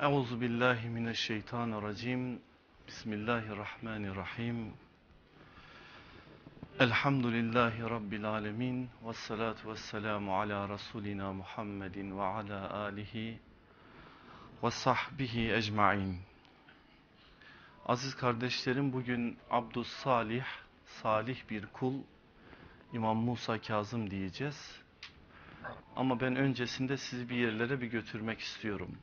Euzu billahi mineşşeytanirracim. Bismillahirrahmanirrahim. Elhamdülillahi rabbil alamin ve salatu vesselamu ala rasulina Muhammedin ve ala alihi ve sahbihi ecmaîn. Aziz kardeşlerim bugün Abdus Salih, salih bir kul İmam Musa Kazım diyeceğiz. Ama ben öncesinde sizi bir yerlere bir götürmek istiyorum.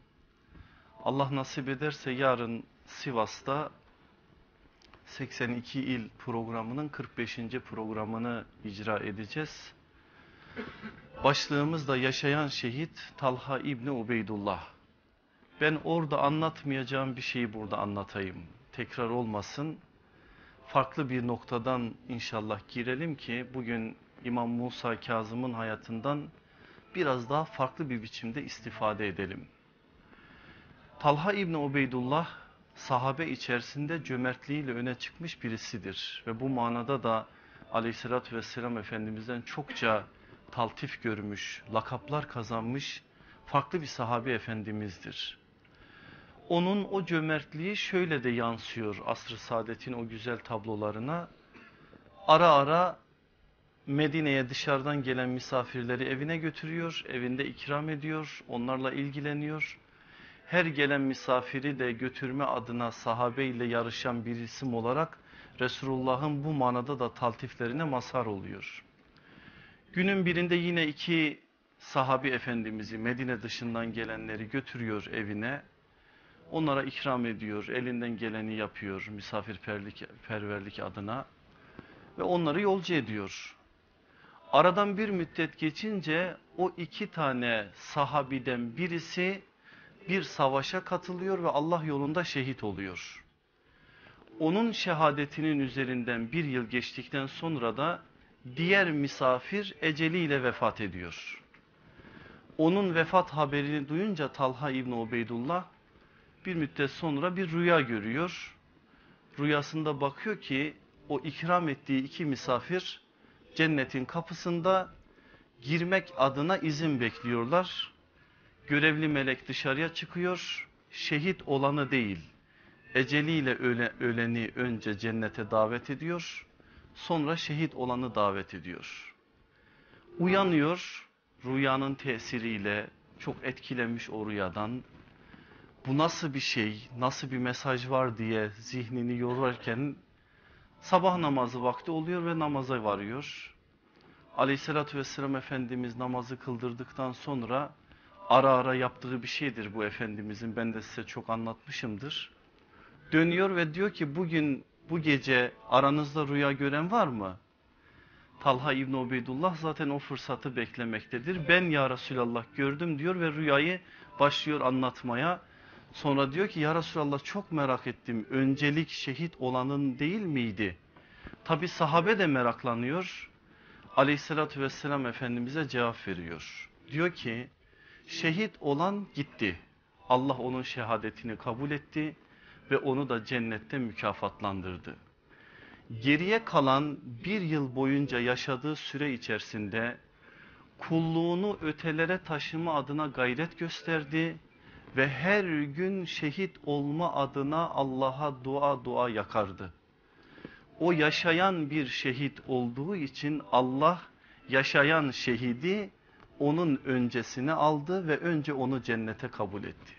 Allah nasip ederse yarın Sivas'ta 82 il programının 45. programını icra edeceğiz. Başlığımız da yaşayan şehit Talha İbni Ubeydullah. Ben orada anlatmayacağım bir şeyi burada anlatayım. Tekrar olmasın. Farklı bir noktadan inşallah girelim ki bugün İmam Musa Kazım'ın hayatından biraz daha farklı bir biçimde istifade edelim. Talha İbni Ubeydullah sahabe içerisinde cömertliğiyle öne çıkmış birisidir. Ve bu manada da aleyhissalatü vesselam Efendimiz'den çokça taltif görmüş, lakaplar kazanmış farklı bir sahabi efendimizdir. Onun o cömertliği şöyle de yansıyor asr-ı saadetin o güzel tablolarına. Ara ara Medine'ye dışarıdan gelen misafirleri evine götürüyor, evinde ikram ediyor, onlarla ilgileniyor her gelen misafiri de götürme adına sahabe yarışan bir isim olarak Resulullah'ın bu manada da taltiflerine mazhar oluyor. Günün birinde yine iki sahabi efendimizi Medine dışından gelenleri götürüyor evine. Onlara ikram ediyor, elinden geleni yapıyor misafirperverlik adına ve onları yolcu ediyor. Aradan bir müddet geçince o iki tane sahabiden birisi bir savaşa katılıyor ve Allah yolunda şehit oluyor. Onun şehadetinin üzerinden bir yıl geçtikten sonra da diğer misafir eceliyle vefat ediyor. Onun vefat haberini duyunca Talha İbni Ubeydullah bir müddet sonra bir rüya görüyor. Rüyasında bakıyor ki o ikram ettiği iki misafir cennetin kapısında girmek adına izin bekliyorlar görevli melek dışarıya çıkıyor. Şehit olanı değil, eceliyle öle, öleni önce cennete davet ediyor. Sonra şehit olanı davet ediyor. Uyanıyor rüyanın tesiriyle, çok etkilenmiş o rüyadan. Bu nasıl bir şey, nasıl bir mesaj var diye zihnini yorarken sabah namazı vakti oluyor ve namaza varıyor. Aleyhissalatü vesselam Efendimiz namazı kıldırdıktan sonra ara ara yaptığı bir şeydir bu Efendimizin. Ben de size çok anlatmışımdır. Dönüyor ve diyor ki bugün bu gece aranızda rüya gören var mı? Talha İbni Ubeydullah zaten o fırsatı beklemektedir. Ben ya Resulallah gördüm diyor ve rüyayı başlıyor anlatmaya. Sonra diyor ki ya Resulallah çok merak ettim. Öncelik şehit olanın değil miydi? Tabi sahabe de meraklanıyor. Aleyhissalatü vesselam Efendimiz'e cevap veriyor. Diyor ki Şehit olan gitti. Allah onun şehadetini kabul etti ve onu da cennette mükafatlandırdı. Geriye kalan bir yıl boyunca yaşadığı süre içerisinde kulluğunu ötelere taşıma adına gayret gösterdi ve her gün şehit olma adına Allah'a dua dua yakardı. O yaşayan bir şehit olduğu için Allah yaşayan şehidi onun öncesini aldı ve önce onu cennete kabul etti.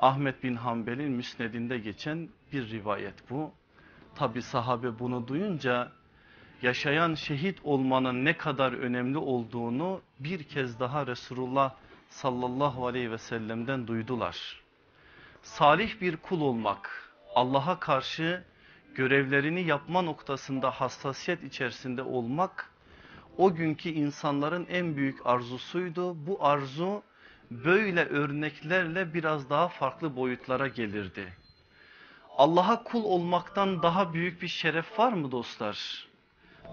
Ahmet bin Hanbel'in müsnedinde geçen bir rivayet bu. Tabi sahabe bunu duyunca yaşayan şehit olmanın ne kadar önemli olduğunu bir kez daha Resulullah sallallahu aleyhi ve sellem'den duydular. Salih bir kul olmak, Allah'a karşı görevlerini yapma noktasında hassasiyet içerisinde olmak o günkü insanların en büyük arzusuydu. Bu arzu böyle örneklerle biraz daha farklı boyutlara gelirdi. Allah'a kul olmaktan daha büyük bir şeref var mı dostlar?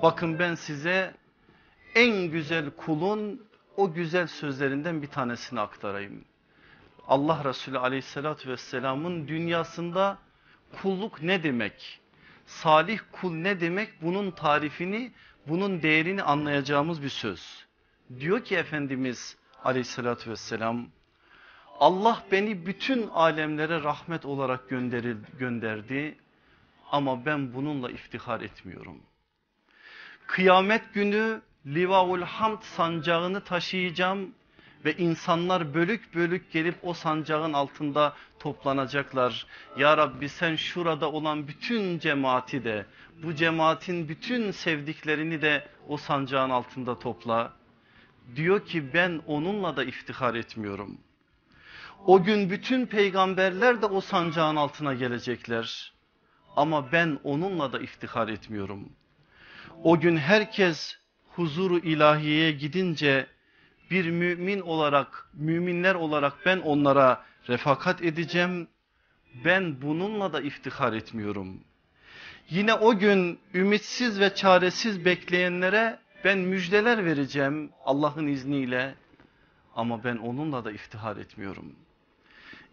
Bakın ben size en güzel kulun o güzel sözlerinden bir tanesini aktarayım. Allah Resulü aleyhissalatü vesselamın dünyasında kulluk ne demek? Salih kul ne demek? Bunun tarifini bunun değerini anlayacağımız bir söz. Diyor ki Efendimiz aleyhissalatü vesselam Allah beni bütün alemlere rahmet olarak gönderdi ama ben bununla iftihar etmiyorum. Kıyamet günü Livaul Hamd sancağını taşıyacağım ve insanlar bölük bölük gelip o sancağın altında toplanacaklar. Ya Rabbi sen şurada olan bütün cemaati de bu cemaatin bütün sevdiklerini de o sancağın altında topla. Diyor ki ben onunla da iftihar etmiyorum. O gün bütün peygamberler de o sancağın altına gelecekler. Ama ben onunla da iftihar etmiyorum. O gün herkes huzuru ilahiye gidince bir mümin olarak, müminler olarak ben onlara refakat edeceğim. Ben bununla da iftihar etmiyorum. Yine o gün ümitsiz ve çaresiz bekleyenlere ben müjdeler vereceğim Allah'ın izniyle. Ama ben onunla da iftihar etmiyorum.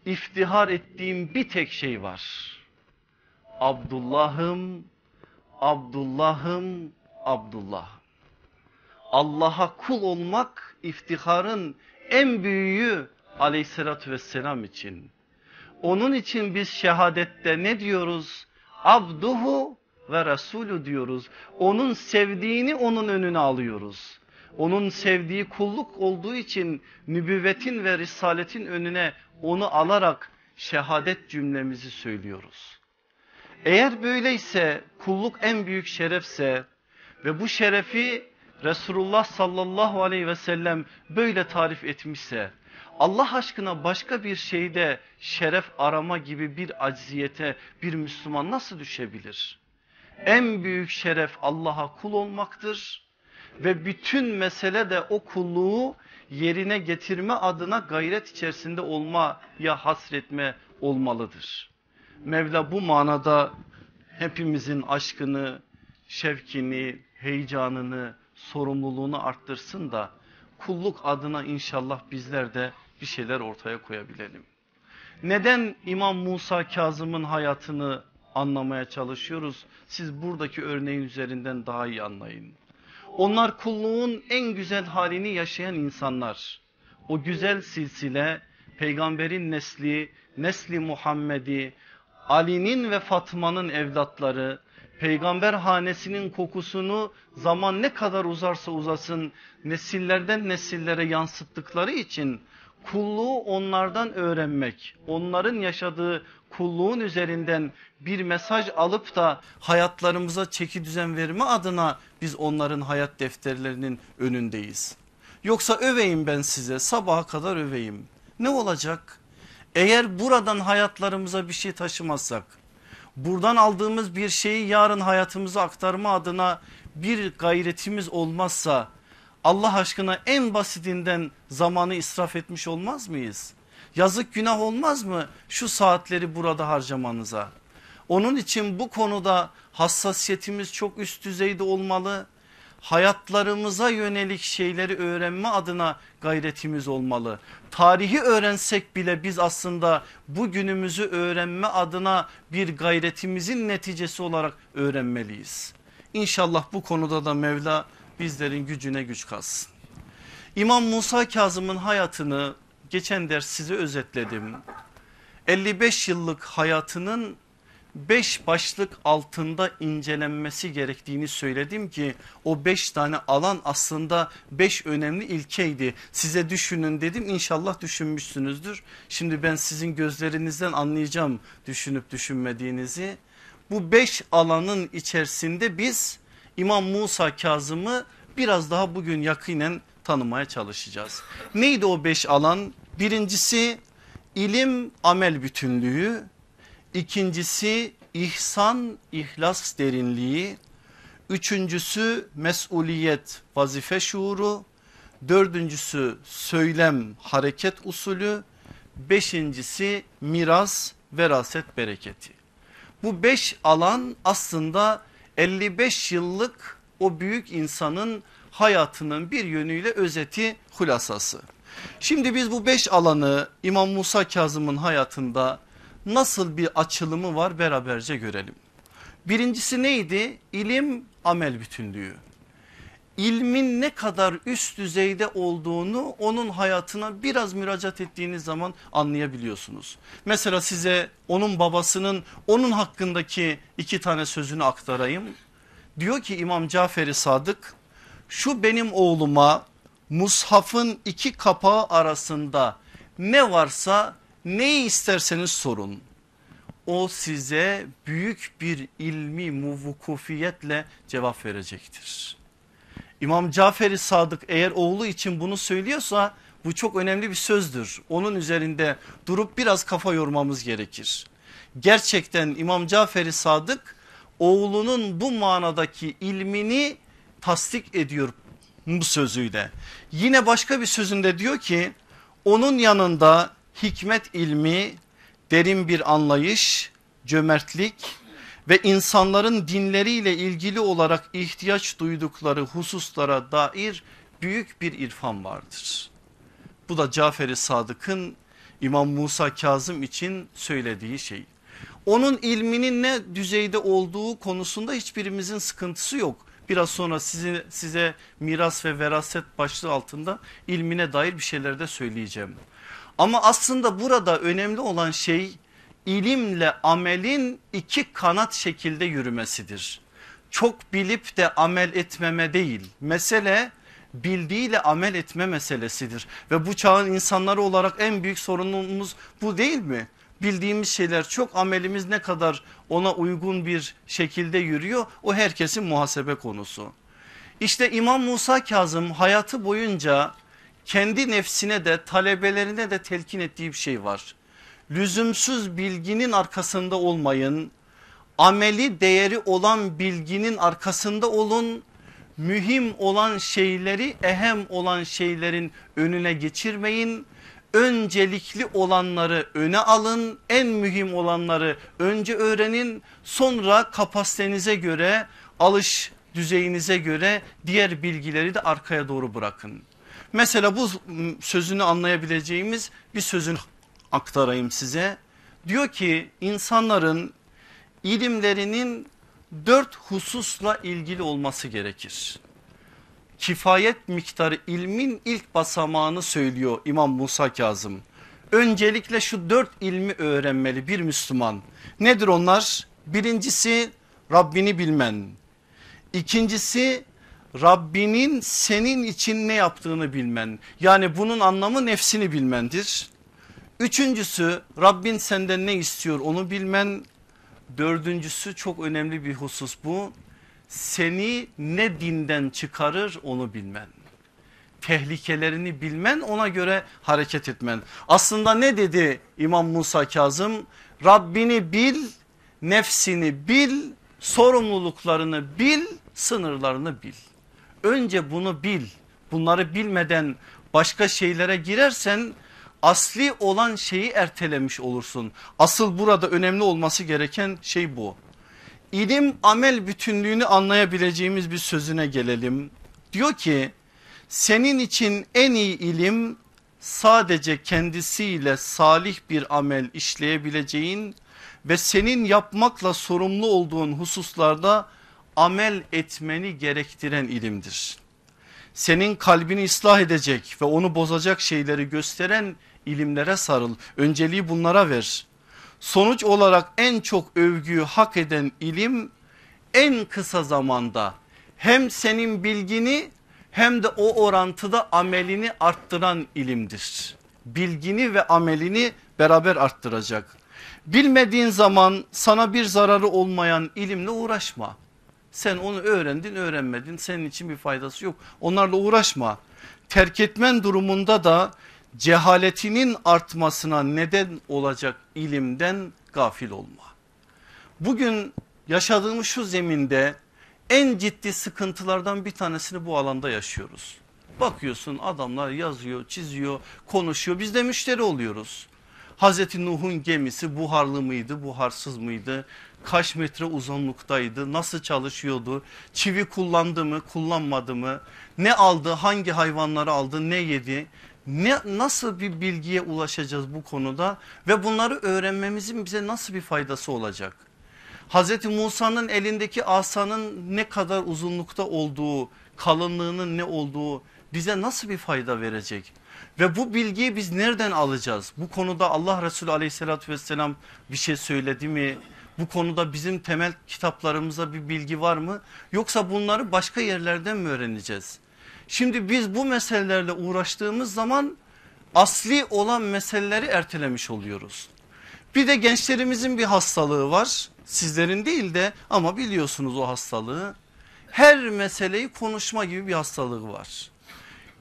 İftihar ettiğim bir tek şey var. Abdullah'ım, Abdullah'ım, Abdullah. Allah'a kul olmak iftiharın en büyüğü aleyhissalatü vesselam için. Onun için biz şehadette ne diyoruz? Abduhu ve Resulü diyoruz. Onun sevdiğini onun önüne alıyoruz. Onun sevdiği kulluk olduğu için nübüvvetin ve risaletin önüne onu alarak şehadet cümlemizi söylüyoruz. Eğer böyleyse kulluk en büyük şerefse ve bu şerefi Resulullah sallallahu aleyhi ve sellem böyle tarif etmişse Allah aşkına başka bir şeyde şeref arama gibi bir acziyete bir Müslüman nasıl düşebilir? En büyük şeref Allah'a kul olmaktır ve bütün mesele de o kulluğu yerine getirme adına gayret içerisinde olmaya hasretme olmalıdır. Mevla bu manada hepimizin aşkını, şevkini, heyecanını, sorumluluğunu arttırsın da kulluk adına inşallah bizler de bir şeyler ortaya koyabilelim. Neden İmam Musa Kazım'ın hayatını anlamaya çalışıyoruz? Siz buradaki örneğin üzerinden daha iyi anlayın. Onlar kulluğun en güzel halini yaşayan insanlar. O güzel silsile, peygamberin nesli, nesli Muhammed'i, Ali'nin ve Fatma'nın evlatları, peygamber hanesinin kokusunu zaman ne kadar uzarsa uzasın nesillerden nesillere yansıttıkları için kulluğu onlardan öğrenmek, onların yaşadığı kulluğun üzerinden bir mesaj alıp da hayatlarımıza çeki düzen verme adına biz onların hayat defterlerinin önündeyiz. Yoksa öveyim ben size sabaha kadar öveyim. Ne olacak? Eğer buradan hayatlarımıza bir şey taşımazsak buradan aldığımız bir şeyi yarın hayatımıza aktarma adına bir gayretimiz olmazsa Allah aşkına en basitinden zamanı israf etmiş olmaz mıyız? Yazık günah olmaz mı şu saatleri burada harcamanıza? Onun için bu konuda hassasiyetimiz çok üst düzeyde olmalı hayatlarımıza yönelik şeyleri öğrenme adına gayretimiz olmalı. Tarihi öğrensek bile biz aslında bugünümüzü öğrenme adına bir gayretimizin neticesi olarak öğrenmeliyiz. İnşallah bu konuda da Mevla bizlerin gücüne güç kalsın. İmam Musa Kazım'ın hayatını geçen ders size özetledim. 55 yıllık hayatının beş başlık altında incelenmesi gerektiğini söyledim ki o beş tane alan aslında beş önemli ilkeydi. Size düşünün dedim inşallah düşünmüşsünüzdür. Şimdi ben sizin gözlerinizden anlayacağım düşünüp düşünmediğinizi. Bu beş alanın içerisinde biz İmam Musa Kazım'ı biraz daha bugün yakinen tanımaya çalışacağız. Neydi o beş alan? Birincisi ilim amel bütünlüğü. İkincisi ihsan ihlas derinliği. Üçüncüsü mesuliyet vazife şuuru. Dördüncüsü söylem hareket usulü. Beşincisi miras veraset bereketi. Bu beş alan aslında 55 yıllık o büyük insanın hayatının bir yönüyle özeti hulasası. Şimdi biz bu beş alanı İmam Musa Kazım'ın hayatında nasıl bir açılımı var beraberce görelim. Birincisi neydi? İlim amel bütünlüğü. İlmin ne kadar üst düzeyde olduğunu onun hayatına biraz müracaat ettiğiniz zaman anlayabiliyorsunuz. Mesela size onun babasının onun hakkındaki iki tane sözünü aktarayım. Diyor ki İmam Cafer-i Sadık şu benim oğluma mushafın iki kapağı arasında ne varsa Neyi isterseniz sorun o size büyük bir ilmi muvukufiyetle cevap verecektir. İmam Cafer-i Sadık eğer oğlu için bunu söylüyorsa bu çok önemli bir sözdür. Onun üzerinde durup biraz kafa yormamız gerekir. Gerçekten İmam Cafer-i Sadık oğlunun bu manadaki ilmini tasdik ediyor bu sözüyle. Yine başka bir sözünde diyor ki onun yanında hikmet ilmi, derin bir anlayış, cömertlik ve insanların dinleriyle ilgili olarak ihtiyaç duydukları hususlara dair büyük bir irfan vardır. Bu da Cafer-i Sadık'ın İmam Musa Kazım için söylediği şey. Onun ilminin ne düzeyde olduğu konusunda hiçbirimizin sıkıntısı yok. Biraz sonra size, size miras ve veraset başlığı altında ilmine dair bir şeyler de söyleyeceğim. Ama aslında burada önemli olan şey ilimle amelin iki kanat şekilde yürümesidir. Çok bilip de amel etmeme değil. Mesele bildiğiyle amel etme meselesidir. Ve bu çağın insanları olarak en büyük sorunumuz bu değil mi? Bildiğimiz şeyler çok amelimiz ne kadar ona uygun bir şekilde yürüyor o herkesin muhasebe konusu. İşte İmam Musa Kazım hayatı boyunca kendi nefsine de talebelerine de telkin ettiği bir şey var. Lüzumsuz bilginin arkasında olmayın. Ameli değeri olan bilginin arkasında olun. Mühim olan şeyleri ehem olan şeylerin önüne geçirmeyin. Öncelikli olanları öne alın. En mühim olanları önce öğrenin. Sonra kapasitenize göre alış düzeyinize göre diğer bilgileri de arkaya doğru bırakın. Mesela bu sözünü anlayabileceğimiz bir sözün aktarayım size. Diyor ki insanların ilimlerinin dört hususla ilgili olması gerekir. Kifayet miktarı ilmin ilk basamağını söylüyor İmam Musa Kazım. Öncelikle şu dört ilmi öğrenmeli bir Müslüman. Nedir onlar? Birincisi Rabbini bilmen. İkincisi Rabbinin senin için ne yaptığını bilmen yani bunun anlamı nefsini bilmendir. Üçüncüsü Rabbin senden ne istiyor onu bilmen. Dördüncüsü çok önemli bir husus bu. Seni ne dinden çıkarır onu bilmen. Tehlikelerini bilmen ona göre hareket etmen. Aslında ne dedi İmam Musa Kazım? Rabbini bil, nefsini bil, sorumluluklarını bil, sınırlarını bil. Önce bunu bil. Bunları bilmeden başka şeylere girersen asli olan şeyi ertelemiş olursun. Asıl burada önemli olması gereken şey bu. İlim amel bütünlüğünü anlayabileceğimiz bir sözüne gelelim. Diyor ki senin için en iyi ilim sadece kendisiyle salih bir amel işleyebileceğin ve senin yapmakla sorumlu olduğun hususlarda amel etmeni gerektiren ilimdir. Senin kalbini ıslah edecek ve onu bozacak şeyleri gösteren ilimlere sarıl. Önceliği bunlara ver. Sonuç olarak en çok övgüyü hak eden ilim en kısa zamanda hem senin bilgini hem de o orantıda amelini arttıran ilimdir. Bilgini ve amelini beraber arttıracak. Bilmediğin zaman sana bir zararı olmayan ilimle uğraşma. Sen onu öğrendin öğrenmedin senin için bir faydası yok. Onlarla uğraşma. Terk etmen durumunda da cehaletinin artmasına neden olacak ilimden gafil olma. Bugün yaşadığımız şu zeminde en ciddi sıkıntılardan bir tanesini bu alanda yaşıyoruz. Bakıyorsun adamlar yazıyor, çiziyor, konuşuyor. Biz de müşteri oluyoruz. Hazreti Nuh'un gemisi buharlı mıydı, buharsız mıydı? kaç metre uzunluktaydı, nasıl çalışıyordu, çivi kullandı mı, kullanmadı mı, ne aldı, hangi hayvanları aldı, ne yedi, ne, nasıl bir bilgiye ulaşacağız bu konuda ve bunları öğrenmemizin bize nasıl bir faydası olacak? Hazreti Musa'nın elindeki asanın ne kadar uzunlukta olduğu, kalınlığının ne olduğu bize nasıl bir fayda verecek? Ve bu bilgiyi biz nereden alacağız? Bu konuda Allah Resulü aleyhissalatü vesselam bir şey söyledi mi? Bu konuda bizim temel kitaplarımıza bir bilgi var mı? Yoksa bunları başka yerlerden mi öğreneceğiz? Şimdi biz bu meselelerle uğraştığımız zaman asli olan meseleleri ertelemiş oluyoruz. Bir de gençlerimizin bir hastalığı var. Sizlerin değil de ama biliyorsunuz o hastalığı. Her meseleyi konuşma gibi bir hastalığı var.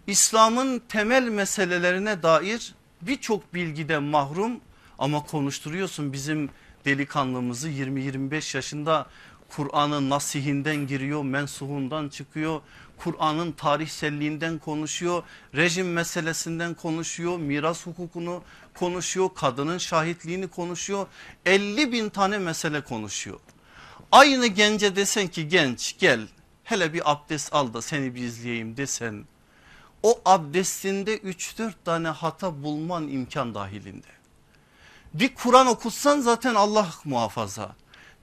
İslam'ın temel meselelerine dair birçok bilgide mahrum ama konuşturuyorsun bizim delikanlımızı 20-25 yaşında Kur'an'ın nasihinden giriyor, mensuhundan çıkıyor. Kur'an'ın tarihselliğinden konuşuyor, rejim meselesinden konuşuyor, miras hukukunu konuşuyor, kadının şahitliğini konuşuyor. 50 bin tane mesele konuşuyor. Aynı gence desen ki genç gel hele bir abdest al da seni bir izleyeyim desen. O abdestinde 3-4 tane hata bulman imkan dahilinde. Bir Kur'an okutsan zaten Allah muhafaza.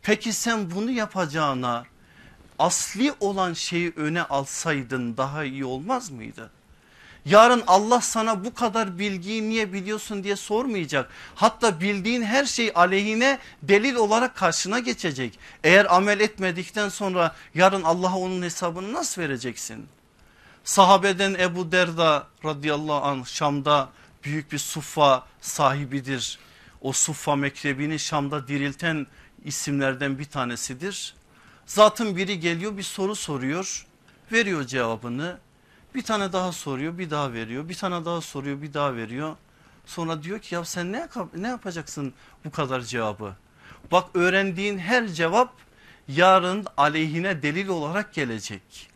Peki sen bunu yapacağına asli olan şeyi öne alsaydın daha iyi olmaz mıydı? Yarın Allah sana bu kadar bilgiyi niye biliyorsun diye sormayacak. Hatta bildiğin her şey aleyhine delil olarak karşına geçecek. Eğer amel etmedikten sonra yarın Allah'a onun hesabını nasıl vereceksin? Sahabeden Ebu Derda radıyallahu anh Şam'da büyük bir suffa sahibidir o Suffa Mektebi'ni Şam'da dirilten isimlerden bir tanesidir. Zatın biri geliyor bir soru soruyor veriyor cevabını bir tane daha soruyor bir daha veriyor bir tane daha soruyor bir daha veriyor. Sonra diyor ki ya sen ne, ne yapacaksın bu kadar cevabı? Bak öğrendiğin her cevap yarın aleyhine delil olarak gelecek.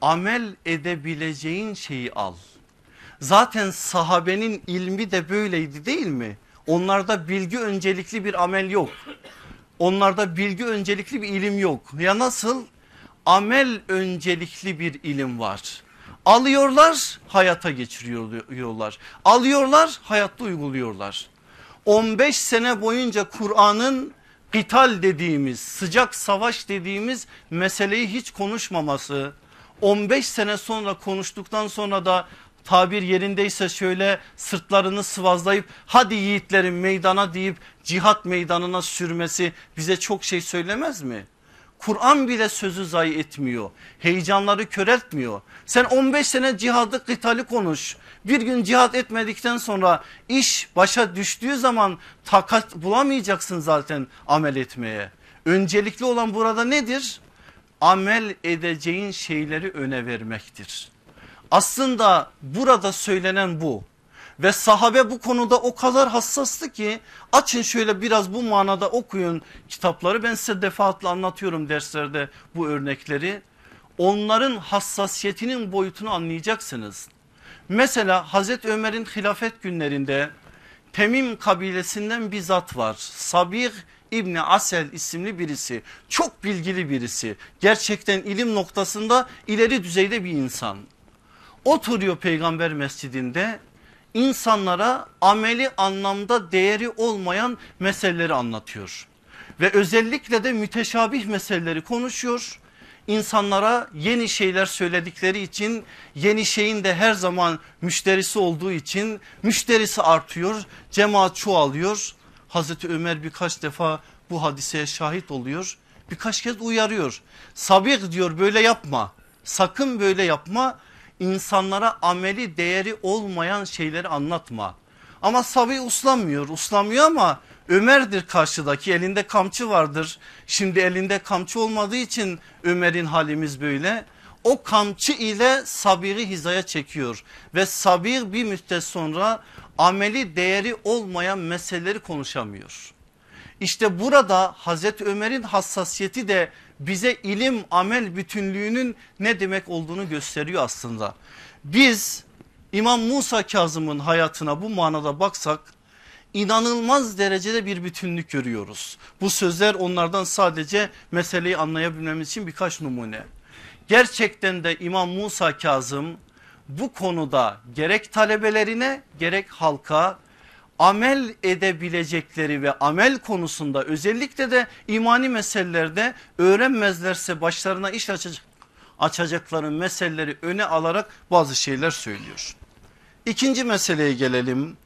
Amel edebileceğin şeyi al. Zaten sahabenin ilmi de böyleydi değil mi? Onlarda bilgi öncelikli bir amel yok. Onlarda bilgi öncelikli bir ilim yok. Ya nasıl? Amel öncelikli bir ilim var. Alıyorlar hayata geçiriyorlar. Alıyorlar hayatta uyguluyorlar. 15 sene boyunca Kur'an'ın kital dediğimiz sıcak savaş dediğimiz meseleyi hiç konuşmaması 15 sene sonra konuştuktan sonra da tabir yerindeyse şöyle sırtlarını sıvazlayıp hadi yiğitlerin meydana deyip cihat meydanına sürmesi bize çok şey söylemez mi? Kur'an bile sözü zayi etmiyor. Heyecanları köreltmiyor. Sen 15 sene cihadı kıtali konuş. Bir gün cihat etmedikten sonra iş başa düştüğü zaman takat bulamayacaksın zaten amel etmeye. Öncelikli olan burada nedir? Amel edeceğin şeyleri öne vermektir. Aslında burada söylenen bu ve sahabe bu konuda o kadar hassastı ki açın şöyle biraz bu manada okuyun kitapları ben size defaatle anlatıyorum derslerde bu örnekleri. Onların hassasiyetinin boyutunu anlayacaksınız. Mesela Hazreti Ömer'in hilafet günlerinde Temim kabilesinden bir zat var. Sabih İbni Asel isimli birisi. Çok bilgili birisi. Gerçekten ilim noktasında ileri düzeyde bir insan. Oturuyor peygamber mescidinde insanlara ameli anlamda değeri olmayan meseleleri anlatıyor. Ve özellikle de müteşabih meseleleri konuşuyor. İnsanlara yeni şeyler söyledikleri için yeni şeyin de her zaman müşterisi olduğu için müşterisi artıyor. Cemaat çoğalıyor. Hazreti Ömer birkaç defa bu hadiseye şahit oluyor. Birkaç kez uyarıyor. Sabih diyor böyle yapma. Sakın böyle yapma insanlara ameli değeri olmayan şeyleri anlatma. Ama Sabi uslanmıyor uslanmıyor ama Ömer'dir karşıdaki elinde kamçı vardır. Şimdi elinde kamçı olmadığı için Ömer'in halimiz böyle. O kamçı ile Sabir'i hizaya çekiyor ve Sabir bir müddet sonra ameli değeri olmayan meseleleri konuşamıyor. İşte burada Hazreti Ömer'in hassasiyeti de bize ilim amel bütünlüğünün ne demek olduğunu gösteriyor aslında. Biz İmam Musa Kazım'ın hayatına bu manada baksak inanılmaz derecede bir bütünlük görüyoruz. Bu sözler onlardan sadece meseleyi anlayabilmemiz için birkaç numune. Gerçekten de İmam Musa Kazım bu konuda gerek talebelerine gerek halka amel edebilecekleri ve amel konusunda özellikle de imani meselelerde öğrenmezlerse başlarına iş açacak, açacakların meseleleri öne alarak bazı şeyler söylüyor. İkinci meseleye gelelim.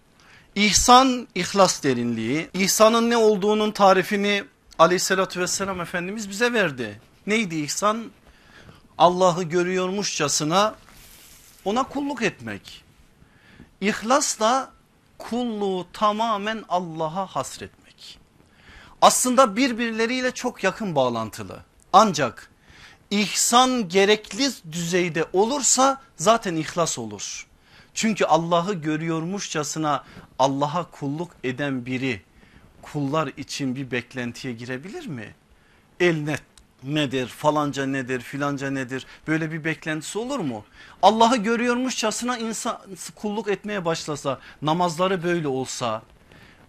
İhsan ihlas derinliği. İhsanın ne olduğunun tarifini aleyhissalatü vesselam Efendimiz bize verdi. Neydi ihsan? Allah'ı görüyormuşçasına ona kulluk etmek. İhlas da kulluğu tamamen Allah'a hasretmek. Aslında birbirleriyle çok yakın bağlantılı. Ancak ihsan gerekli düzeyde olursa zaten ihlas olur. Çünkü Allah'ı görüyormuşçasına Allah'a kulluk eden biri kullar için bir beklentiye girebilir mi? Eline nedir falanca nedir filanca nedir böyle bir beklentisi olur mu? Allah'ı görüyormuşçasına insan kulluk etmeye başlasa namazları böyle olsa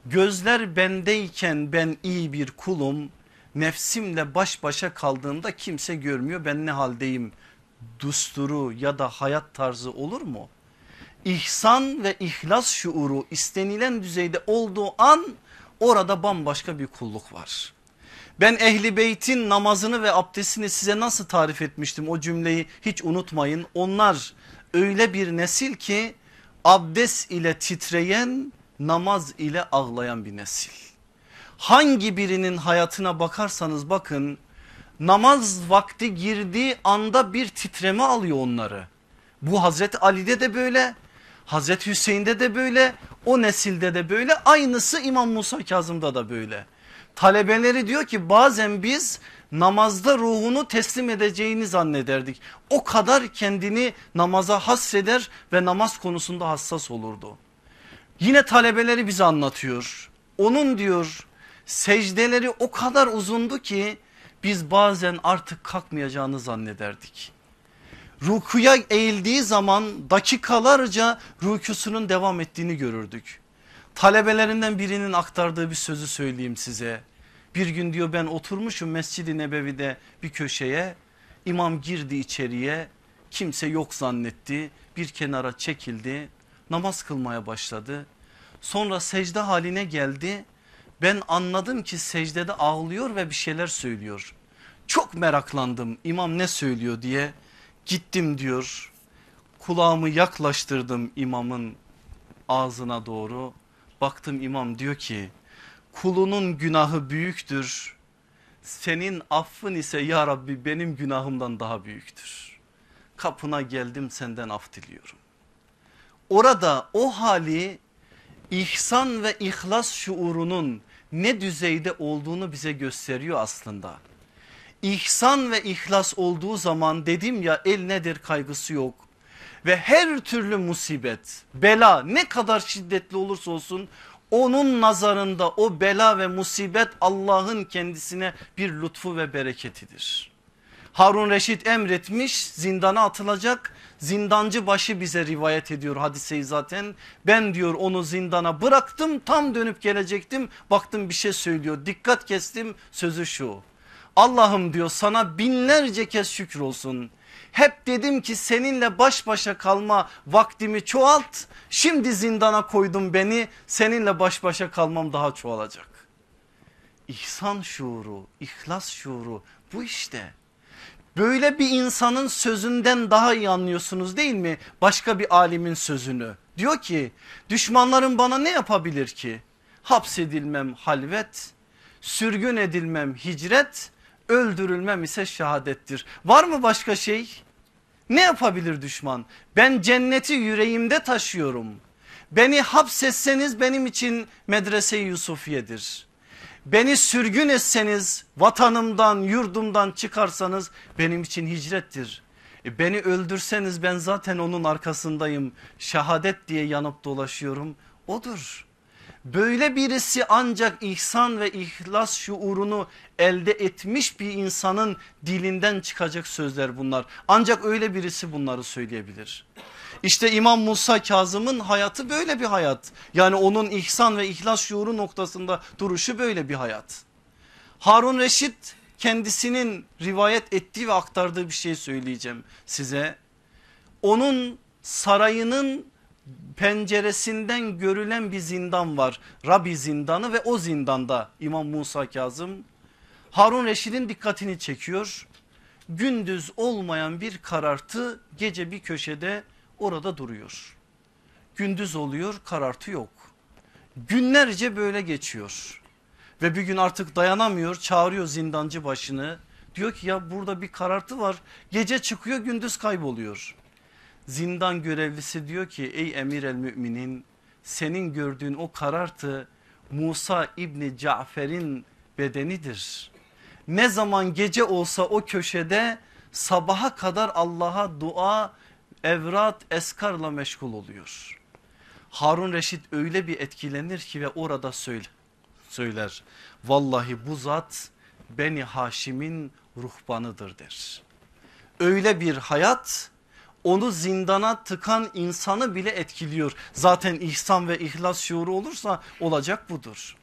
gözler bendeyken ben iyi bir kulum nefsimle baş başa kaldığımda kimse görmüyor ben ne haldeyim dusturu ya da hayat tarzı olur mu? İhsan ve ihlas şuuru istenilen düzeyde olduğu an orada bambaşka bir kulluk var. Ben ehli beytin namazını ve abdestini size nasıl tarif etmiştim o cümleyi hiç unutmayın. Onlar öyle bir nesil ki abdest ile titreyen namaz ile ağlayan bir nesil. Hangi birinin hayatına bakarsanız bakın namaz vakti girdiği anda bir titreme alıyor onları. Bu Hazreti Ali'de de böyle, Hazreti Hüseyin'de de böyle, o nesilde de böyle, aynısı İmam Musa Kazım'da da böyle talebeleri diyor ki bazen biz namazda ruhunu teslim edeceğini zannederdik. O kadar kendini namaza hasseder ve namaz konusunda hassas olurdu. Yine talebeleri bize anlatıyor. Onun diyor secdeleri o kadar uzundu ki biz bazen artık kalkmayacağını zannederdik. Rukuya eğildiği zaman dakikalarca rukusunun devam ettiğini görürdük. Talebelerinden birinin aktardığı bir sözü söyleyeyim size. Bir gün diyor ben oturmuşum Mescid-i Nebevi'de bir köşeye. İmam girdi içeriye kimse yok zannetti bir kenara çekildi namaz kılmaya başladı. Sonra secde haline geldi ben anladım ki secdede ağlıyor ve bir şeyler söylüyor. Çok meraklandım imam ne söylüyor diye gittim diyor kulağımı yaklaştırdım imamın ağzına doğru Baktım imam diyor ki kulunun günahı büyüktür. Senin affın ise ya Rabbi benim günahımdan daha büyüktür. Kapına geldim senden af diliyorum. Orada o hali ihsan ve ihlas şuurunun ne düzeyde olduğunu bize gösteriyor aslında. İhsan ve ihlas olduğu zaman dedim ya el nedir kaygısı yok ve her türlü musibet bela ne kadar şiddetli olursa olsun onun nazarında o bela ve musibet Allah'ın kendisine bir lütfu ve bereketidir. Harun Reşit emretmiş zindana atılacak zindancı başı bize rivayet ediyor hadiseyi zaten. Ben diyor onu zindana bıraktım tam dönüp gelecektim baktım bir şey söylüyor dikkat kestim sözü şu. Allah'ım diyor sana binlerce kez şükür olsun hep dedim ki seninle baş başa kalma vaktimi çoğalt. Şimdi zindana koydum beni seninle baş başa kalmam daha çoğalacak. İhsan şuuru, ihlas şuuru bu işte. Böyle bir insanın sözünden daha iyi anlıyorsunuz değil mi? Başka bir alimin sözünü. Diyor ki düşmanlarım bana ne yapabilir ki? Hapsedilmem halvet, sürgün edilmem hicret, öldürülmem ise şehadettir. Var mı başka şey? Ne yapabilir düşman? Ben cenneti yüreğimde taşıyorum. Beni hapsetseniz benim için medrese-i Yusufiye'dir. Beni sürgün etseniz vatanımdan yurdumdan çıkarsanız benim için hicrettir. E beni öldürseniz ben zaten onun arkasındayım. Şehadet diye yanıp dolaşıyorum. Odur. Böyle birisi ancak ihsan ve ihlas şuurunu elde etmiş bir insanın dilinden çıkacak sözler bunlar. Ancak öyle birisi bunları söyleyebilir. İşte İmam Musa Kazım'ın hayatı böyle bir hayat. Yani onun ihsan ve ihlas şuuru noktasında duruşu böyle bir hayat. Harun Reşit kendisinin rivayet ettiği ve aktardığı bir şey söyleyeceğim size. Onun sarayının penceresinden görülen bir zindan var. Rabbi zindanı ve o zindanda İmam Musa Kazım Harun Reşid'in dikkatini çekiyor. Gündüz olmayan bir karartı gece bir köşede orada duruyor. Gündüz oluyor karartı yok. Günlerce böyle geçiyor. Ve bir gün artık dayanamıyor çağırıyor zindancı başını. Diyor ki ya burada bir karartı var gece çıkıyor gündüz kayboluyor. Zindan görevlisi diyor ki ey emir el müminin senin gördüğün o karartı Musa İbni Cafer'in bedenidir. Ne zaman gece olsa o köşede sabaha kadar Allah'a dua evrat eskarla meşgul oluyor. Harun Reşit öyle bir etkilenir ki ve orada söyler. Vallahi bu zat Beni Haşim'in ruhbanıdır der. Öyle bir hayat onu zindana tıkan insanı bile etkiliyor. Zaten ihsan ve ihlas şuuru olursa olacak budur.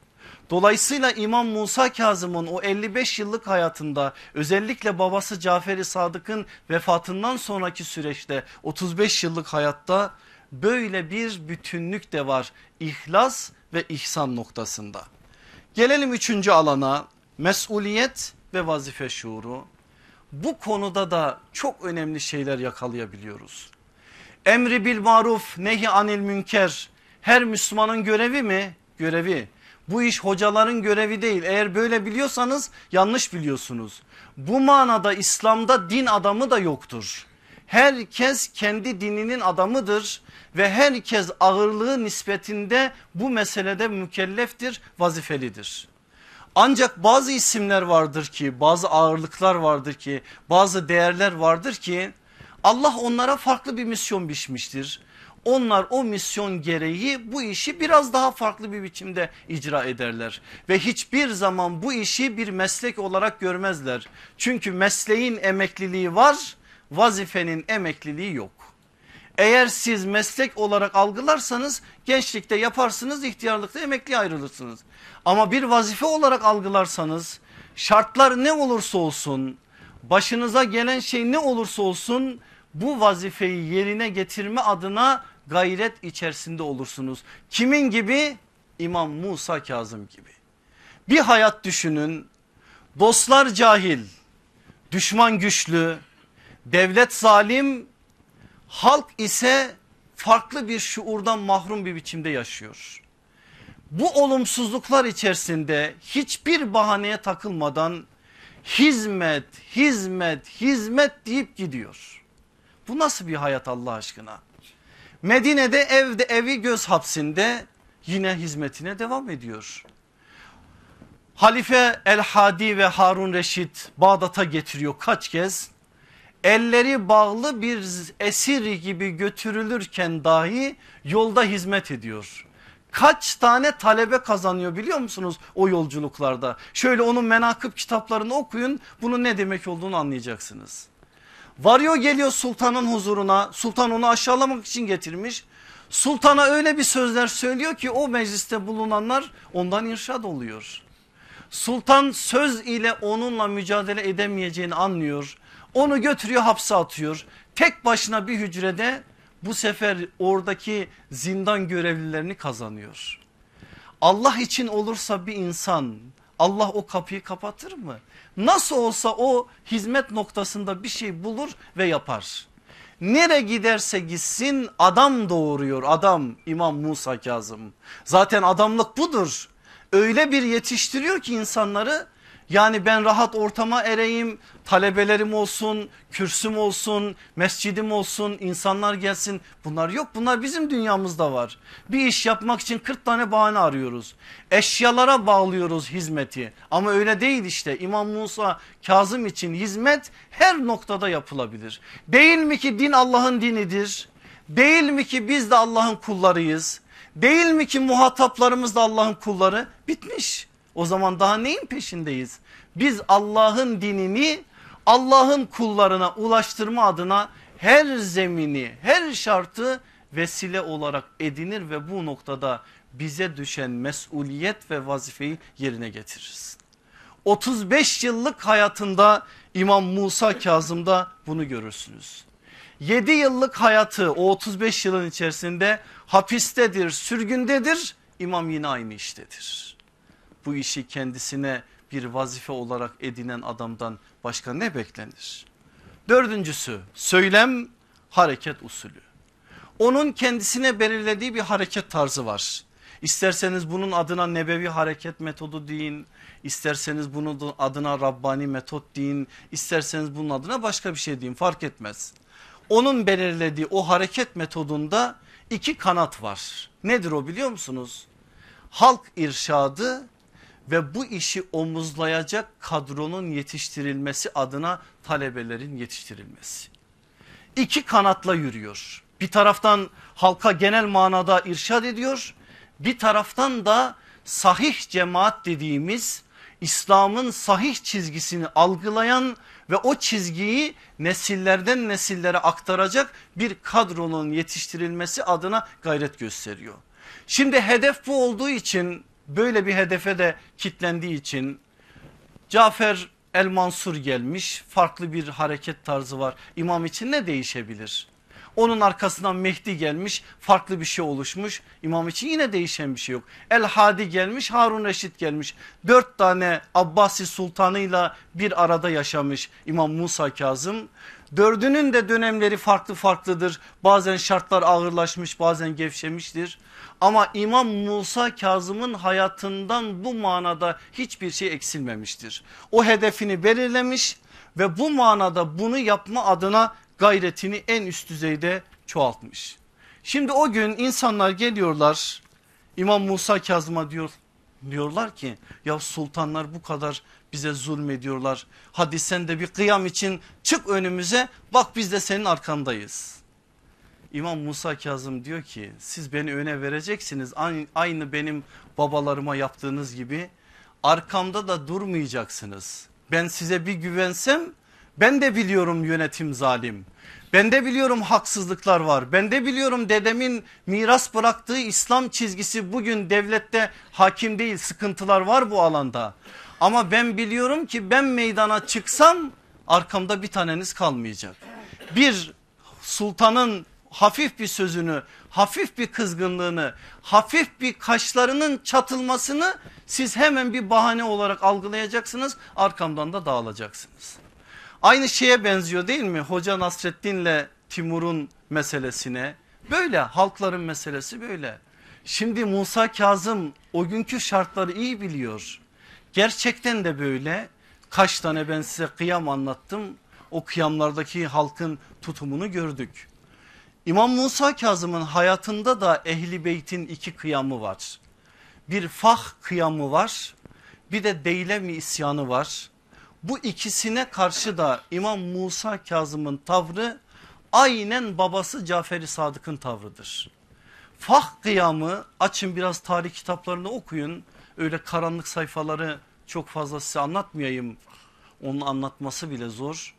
Dolayısıyla İmam Musa Kazım'ın o 55 yıllık hayatında özellikle babası Caferi Sadık'ın vefatından sonraki süreçte 35 yıllık hayatta böyle bir bütünlük de var ihlas ve ihsan noktasında. Gelelim üçüncü alana mesuliyet ve vazife şuuru bu konuda da çok önemli şeyler yakalayabiliyoruz. Emri bil maruf nehi anil münker her Müslümanın görevi mi? Görevi. Bu iş hocaların görevi değil. Eğer böyle biliyorsanız yanlış biliyorsunuz. Bu manada İslam'da din adamı da yoktur. Herkes kendi dininin adamıdır ve herkes ağırlığı nispetinde bu meselede mükelleftir, vazifelidir. Ancak bazı isimler vardır ki bazı ağırlıklar vardır ki bazı değerler vardır ki Allah onlara farklı bir misyon biçmiştir. Onlar o misyon gereği bu işi biraz daha farklı bir biçimde icra ederler. Ve hiçbir zaman bu işi bir meslek olarak görmezler. Çünkü mesleğin emekliliği var vazifenin emekliliği yok. Eğer siz meslek olarak algılarsanız gençlikte yaparsınız ihtiyarlıkta emekliye ayrılırsınız. Ama bir vazife olarak algılarsanız şartlar ne olursa olsun başınıza gelen şey ne olursa olsun bu vazifeyi yerine getirme adına gayret içerisinde olursunuz. Kimin gibi? İmam Musa Kazım gibi. Bir hayat düşünün dostlar cahil, düşman güçlü, devlet zalim Halk ise farklı bir şuurdan mahrum bir biçimde yaşıyor. Bu olumsuzluklar içerisinde hiçbir bahaneye takılmadan hizmet, hizmet, hizmet deyip gidiyor. Bu nasıl bir hayat Allah aşkına? Medine'de evde evi göz hapsinde yine hizmetine devam ediyor. Halife El Hadi ve Harun Reşit Bağdat'a getiriyor kaç kez? elleri bağlı bir esir gibi götürülürken dahi yolda hizmet ediyor. Kaç tane talebe kazanıyor biliyor musunuz o yolculuklarda? Şöyle onun menakıp kitaplarını okuyun bunun ne demek olduğunu anlayacaksınız. Varıyor geliyor sultanın huzuruna sultan onu aşağılamak için getirmiş. Sultana öyle bir sözler söylüyor ki o mecliste bulunanlar ondan irşad oluyor. Sultan söz ile onunla mücadele edemeyeceğini anlıyor onu götürüyor hapse atıyor. Tek başına bir hücrede bu sefer oradaki zindan görevlilerini kazanıyor. Allah için olursa bir insan Allah o kapıyı kapatır mı? Nasıl olsa o hizmet noktasında bir şey bulur ve yapar. Nere giderse gitsin adam doğuruyor adam İmam Musa Kazım. Zaten adamlık budur. Öyle bir yetiştiriyor ki insanları yani ben rahat ortama ereyim talebelerim olsun kürsüm olsun mescidim olsun insanlar gelsin bunlar yok bunlar bizim dünyamızda var. Bir iş yapmak için 40 tane bahane arıyoruz eşyalara bağlıyoruz hizmeti ama öyle değil işte İmam Musa Kazım için hizmet her noktada yapılabilir. Değil mi ki din Allah'ın dinidir değil mi ki biz de Allah'ın kullarıyız değil mi ki muhataplarımız da Allah'ın kulları bitmiş. O zaman daha neyin peşindeyiz? Biz Allah'ın dinini Allah'ın kullarına ulaştırma adına her zemini her şartı vesile olarak edinir ve bu noktada bize düşen mesuliyet ve vazifeyi yerine getiririz. 35 yıllık hayatında İmam Musa Kazım'da bunu görürsünüz. 7 yıllık hayatı o 35 yılın içerisinde hapistedir, sürgündedir. İmam yine aynı iştedir bu işi kendisine bir vazife olarak edinen adamdan başka ne beklenir? Dördüncüsü söylem hareket usulü. Onun kendisine belirlediği bir hareket tarzı var. İsterseniz bunun adına nebevi hareket metodu deyin, isterseniz bunun adına Rabbani metot deyin, isterseniz bunun adına başka bir şey deyin fark etmez. Onun belirlediği o hareket metodunda iki kanat var. Nedir o biliyor musunuz? Halk irşadı ve bu işi omuzlayacak kadronun yetiştirilmesi adına talebelerin yetiştirilmesi. İki kanatla yürüyor. Bir taraftan halka genel manada irşad ediyor. Bir taraftan da sahih cemaat dediğimiz İslam'ın sahih çizgisini algılayan ve o çizgiyi nesillerden nesillere aktaracak bir kadronun yetiştirilmesi adına gayret gösteriyor. Şimdi hedef bu olduğu için böyle bir hedefe de kitlendiği için Cafer El Mansur gelmiş farklı bir hareket tarzı var İmam için ne değişebilir? Onun arkasından Mehdi gelmiş farklı bir şey oluşmuş İmam için yine değişen bir şey yok. El Hadi gelmiş Harun Reşit gelmiş dört tane Abbasi sultanıyla bir arada yaşamış İmam Musa Kazım Dördünün de dönemleri farklı farklıdır. Bazen şartlar ağırlaşmış bazen gevşemiştir. Ama İmam Musa Kazım'ın hayatından bu manada hiçbir şey eksilmemiştir. O hedefini belirlemiş ve bu manada bunu yapma adına gayretini en üst düzeyde çoğaltmış. Şimdi o gün insanlar geliyorlar İmam Musa Kazım'a diyor, diyorlar ki ya sultanlar bu kadar bize zulmediyorlar. Hadi sen de bir kıyam için çık önümüze bak biz de senin arkandayız. İmam Musa Kazım diyor ki siz beni öne vereceksiniz aynı benim babalarıma yaptığınız gibi arkamda da durmayacaksınız. Ben size bir güvensem ben de biliyorum yönetim zalim. Ben de biliyorum haksızlıklar var. Ben de biliyorum dedemin miras bıraktığı İslam çizgisi bugün devlette hakim değil sıkıntılar var bu alanda. Ama ben biliyorum ki ben meydana çıksam arkamda bir taneniz kalmayacak. Bir sultanın hafif bir sözünü, hafif bir kızgınlığını, hafif bir kaşlarının çatılmasını siz hemen bir bahane olarak algılayacaksınız. Arkamdan da dağılacaksınız. Aynı şeye benziyor değil mi? Hoca Nasreddin'le Timur'un meselesine. Böyle halkların meselesi böyle. Şimdi Musa Kazım o günkü şartları iyi biliyor. Gerçekten de böyle kaç tane ben size kıyam anlattım. O kıyamlardaki halkın tutumunu gördük. İmam Musa Kazım'ın hayatında da Ehli Beyt'in iki kıyamı var. Bir fah kıyamı var bir de Deylemi isyanı var. Bu ikisine karşı da İmam Musa Kazım'ın tavrı aynen babası Caferi Sadık'ın tavrıdır. Fah kıyamı açın biraz tarih kitaplarını okuyun öyle karanlık sayfaları çok fazla size anlatmayayım. Onun anlatması bile zor.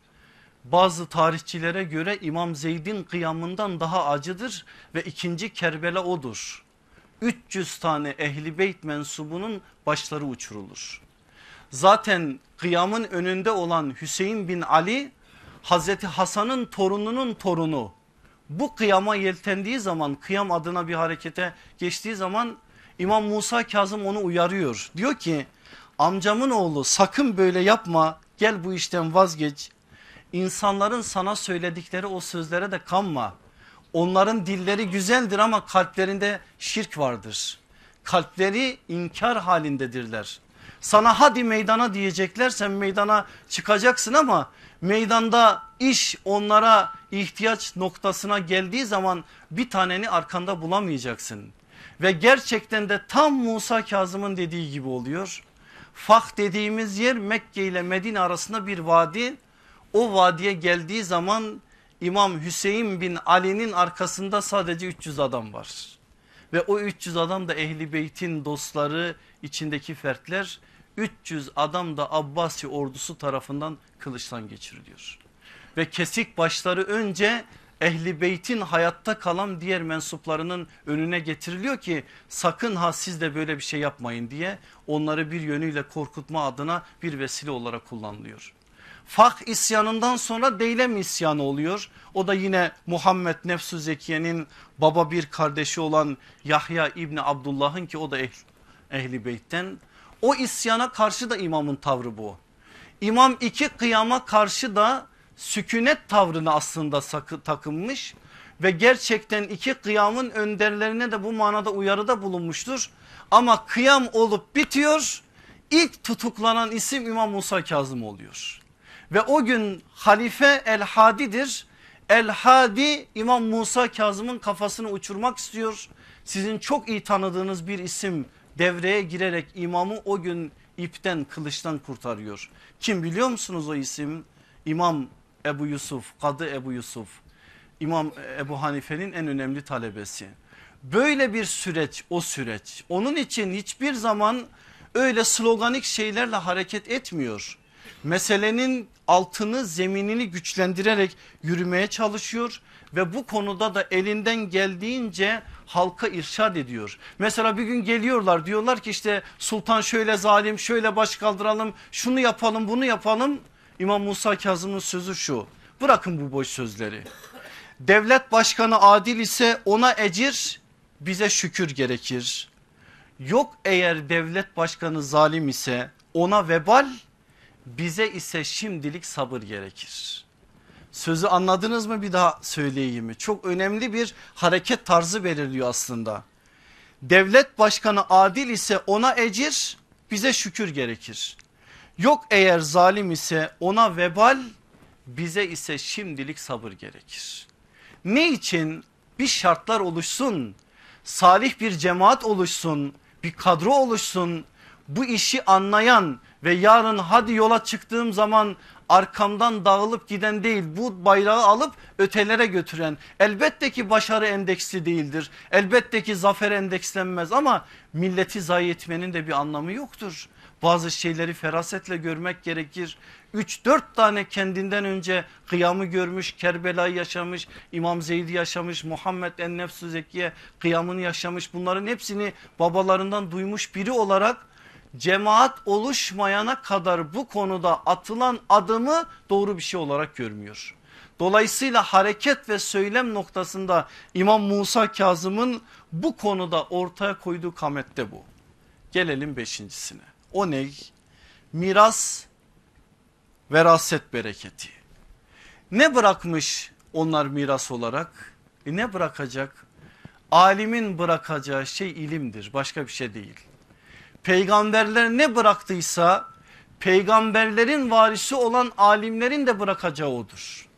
Bazı tarihçilere göre İmam Zeyd'in kıyamından daha acıdır ve ikinci Kerbela odur. 300 tane ehli beyt mensubunun başları uçurulur. Zaten kıyamın önünde olan Hüseyin bin Ali Hazreti Hasan'ın torununun torunu bu kıyama yeltendiği zaman kıyam adına bir harekete geçtiği zaman İmam Musa Kazım onu uyarıyor. Diyor ki amcamın oğlu sakın böyle yapma gel bu işten vazgeç. İnsanların sana söyledikleri o sözlere de kanma. Onların dilleri güzeldir ama kalplerinde şirk vardır. Kalpleri inkar halindedirler. Sana hadi meydana diyecekler sen meydana çıkacaksın ama meydanda iş onlara ihtiyaç noktasına geldiği zaman bir taneni arkanda bulamayacaksın. Ve gerçekten de tam Musa Kazım'ın dediği gibi oluyor. Fah dediğimiz yer Mekke ile Medine arasında bir vadi. O vadiye geldiği zaman İmam Hüseyin bin Ali'nin arkasında sadece 300 adam var. Ve o 300 adam da Ehli Beyt'in dostları içindeki fertler. 300 adam da Abbasi ordusu tarafından kılıçtan geçiriliyor. Ve kesik başları önce ehli beytin hayatta kalan diğer mensuplarının önüne getiriliyor ki sakın ha siz de böyle bir şey yapmayın diye onları bir yönüyle korkutma adına bir vesile olarak kullanılıyor. Fak isyanından sonra Deylem isyanı oluyor. O da yine Muhammed Nefsü Zekiye'nin baba bir kardeşi olan Yahya İbni Abdullah'ın ki o da ehl, ehli beytten. O isyana karşı da imamın tavrı bu. İmam iki kıyama karşı da sükunet tavrını aslında sakı, takınmış ve gerçekten iki kıyamın önderlerine de bu manada uyarıda bulunmuştur. Ama kıyam olup bitiyor ilk tutuklanan isim İmam Musa Kazım oluyor. Ve o gün halife El Hadi'dir. El Hadi İmam Musa Kazım'ın kafasını uçurmak istiyor. Sizin çok iyi tanıdığınız bir isim devreye girerek imamı o gün ipten kılıçtan kurtarıyor. Kim biliyor musunuz o isim? İmam Ebu Yusuf, Kadı Ebu Yusuf İmam Ebu Hanife'nin en önemli talebesi. Böyle bir süreç o süreç onun için hiçbir zaman öyle sloganik şeylerle hareket etmiyor. Meselenin altını zeminini güçlendirerek yürümeye çalışıyor ve bu konuda da elinden geldiğince halka irşad ediyor. Mesela bir gün geliyorlar diyorlar ki işte sultan şöyle zalim şöyle baş kaldıralım şunu yapalım bunu yapalım İmam Musa Kazım'ın sözü şu bırakın bu boş sözleri. Devlet başkanı adil ise ona ecir bize şükür gerekir. Yok eğer devlet başkanı zalim ise ona vebal bize ise şimdilik sabır gerekir. Sözü anladınız mı bir daha söyleyeyim mi? Çok önemli bir hareket tarzı belirliyor aslında. Devlet başkanı adil ise ona ecir bize şükür gerekir. Yok eğer zalim ise ona vebal bize ise şimdilik sabır gerekir. Ne için bir şartlar oluşsun salih bir cemaat oluşsun bir kadro oluşsun bu işi anlayan ve yarın hadi yola çıktığım zaman arkamdan dağılıp giden değil bu bayrağı alıp ötelere götüren elbette ki başarı endeksli değildir elbette ki zafer endekslenmez ama milleti zayi etmenin de bir anlamı yoktur. Bazı şeyleri ferasetle görmek gerekir. 3-4 tane kendinden önce kıyamı görmüş, Kerbela'yı yaşamış, İmam Zeyd'i yaşamış, Muhammed en nefsü zekiye kıyamını yaşamış. Bunların hepsini babalarından duymuş biri olarak cemaat oluşmayana kadar bu konuda atılan adımı doğru bir şey olarak görmüyor. Dolayısıyla hareket ve söylem noktasında İmam Musa Kazım'ın bu konuda ortaya koyduğu kamette bu. Gelelim beşincisine. O ne? Miras, veraset bereketi. Ne bırakmış onlar miras olarak? E ne bırakacak? Alimin bırakacağı şey ilimdir başka bir şey değil. Peygamberler ne bıraktıysa peygamberlerin varisi olan alimlerin de bırakacağı odur.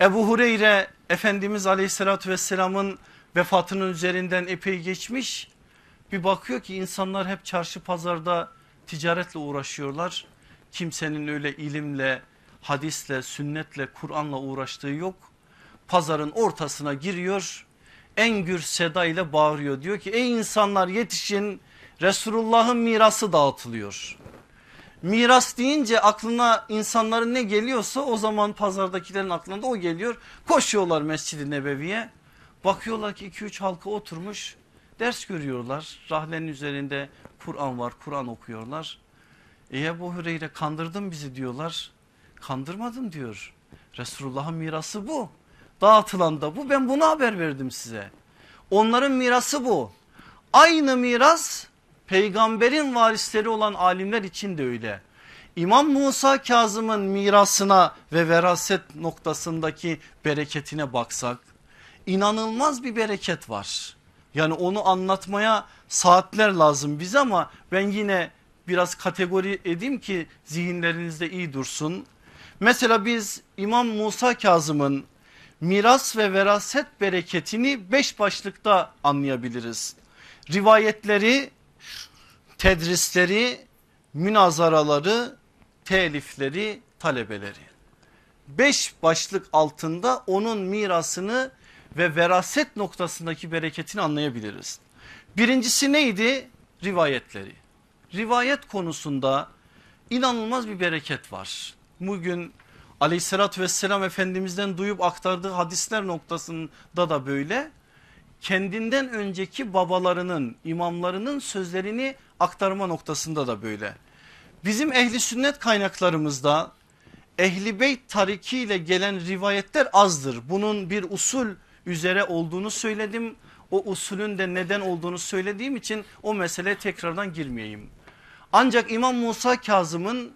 Ebu Hureyre Efendimiz aleyhissalatü vesselamın vefatının üzerinden epey geçmiş bir bakıyor ki insanlar hep çarşı pazarda ticaretle uğraşıyorlar. Kimsenin öyle ilimle, hadisle, sünnetle, Kur'an'la uğraştığı yok. Pazarın ortasına giriyor. En gür seda ile bağırıyor. Diyor ki ey insanlar yetişin Resulullah'ın mirası dağıtılıyor. Miras deyince aklına insanların ne geliyorsa o zaman pazardakilerin aklına da o geliyor. Koşuyorlar Mescid-i Nebevi'ye. Bakıyorlar ki 2-3 halka oturmuş Ders görüyorlar. Rahlenin üzerinde Kur'an var. Kur'an okuyorlar. E Ebu Hüreyre kandırdın bizi diyorlar. Kandırmadım diyor. Resulullah'ın mirası bu. Dağıtılan da bu. Ben bunu haber verdim size. Onların mirası bu. Aynı miras peygamberin varisleri olan alimler için de öyle. İmam Musa Kazım'ın mirasına ve veraset noktasındaki bereketine baksak inanılmaz bir bereket var. Yani onu anlatmaya saatler lazım bize ama ben yine biraz kategori edeyim ki zihinlerinizde iyi dursun. Mesela biz İmam Musa Kazım'ın miras ve veraset bereketini beş başlıkta anlayabiliriz. Rivayetleri, tedrisleri, münazaraları, telifleri, talebeleri. Beş başlık altında onun mirasını ve veraset noktasındaki bereketini anlayabiliriz. Birincisi neydi? Rivayetleri. Rivayet konusunda inanılmaz bir bereket var. Bugün aleyhissalatü vesselam efendimizden duyup aktardığı hadisler noktasında da böyle kendinden önceki babalarının imamlarının sözlerini aktarma noktasında da böyle. Bizim ehli sünnet kaynaklarımızda ehli beyt tarikiyle gelen rivayetler azdır. Bunun bir usul üzere olduğunu söyledim. O usulün de neden olduğunu söylediğim için o mesele tekrardan girmeyeyim. Ancak İmam Musa Kazım'ın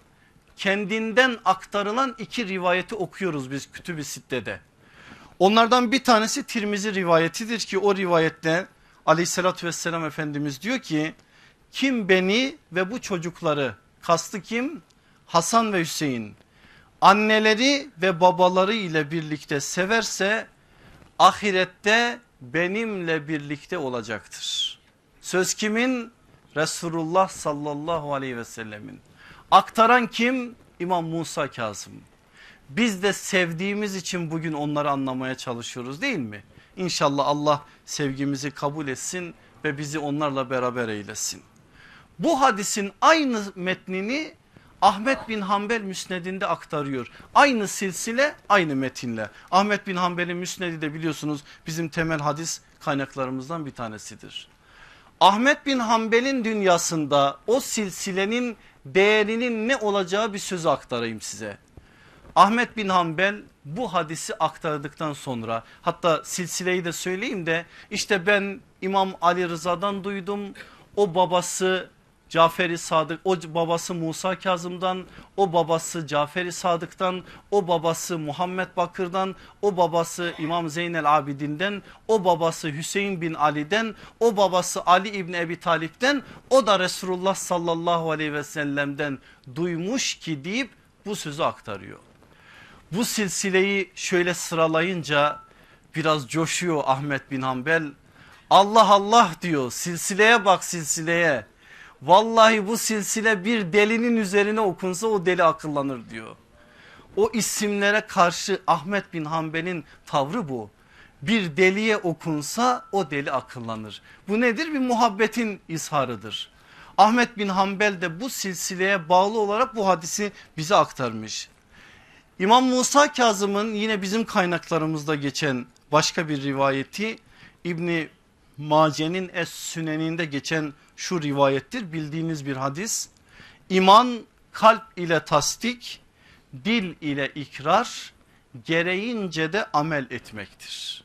kendinden aktarılan iki rivayeti okuyoruz biz Kütüb-i Sitte'de. Onlardan bir tanesi Tirmizi rivayetidir ki o rivayette aleyhissalatü vesselam Efendimiz diyor ki kim beni ve bu çocukları kastı kim? Hasan ve Hüseyin anneleri ve babaları ile birlikte severse ahirette benimle birlikte olacaktır. Söz kimin? Resulullah sallallahu aleyhi ve sellemin. Aktaran kim? İmam Musa Kazım. Biz de sevdiğimiz için bugün onları anlamaya çalışıyoruz değil mi? İnşallah Allah sevgimizi kabul etsin ve bizi onlarla beraber eylesin. Bu hadisin aynı metnini Ahmet bin Hanbel müsnedinde aktarıyor. Aynı silsile aynı metinle. Ahmet bin Hanbel'in müsnedi de biliyorsunuz bizim temel hadis kaynaklarımızdan bir tanesidir. Ahmet bin Hanbel'in dünyasında o silsilenin değerinin ne olacağı bir sözü aktarayım size. Ahmet bin Hanbel bu hadisi aktardıktan sonra hatta silsileyi de söyleyeyim de işte ben İmam Ali Rıza'dan duydum. O babası Caferi Sadık o babası Musa Kazım'dan o babası Caferi Sadık'tan o babası Muhammed Bakır'dan o babası İmam Zeynel Abidin'den o babası Hüseyin bin Ali'den o babası Ali İbni Ebi Talip'ten o da Resulullah sallallahu aleyhi ve sellem'den duymuş ki deyip bu sözü aktarıyor. Bu silsileyi şöyle sıralayınca biraz coşuyor Ahmet bin Hanbel Allah Allah diyor silsileye bak silsileye Vallahi bu silsile bir delinin üzerine okunsa o deli akıllanır diyor. O isimlere karşı Ahmet bin Hanbel'in tavrı bu. Bir deliye okunsa o deli akıllanır. Bu nedir? Bir muhabbetin izharıdır. Ahmet bin Hanbel de bu silsileye bağlı olarak bu hadisi bize aktarmış. İmam Musa Kazım'ın yine bizim kaynaklarımızda geçen başka bir rivayeti İbni Mace'nin Es-Sünen'inde geçen şu rivayettir bildiğiniz bir hadis. İman kalp ile tasdik, dil ile ikrar, gereğince de amel etmektir.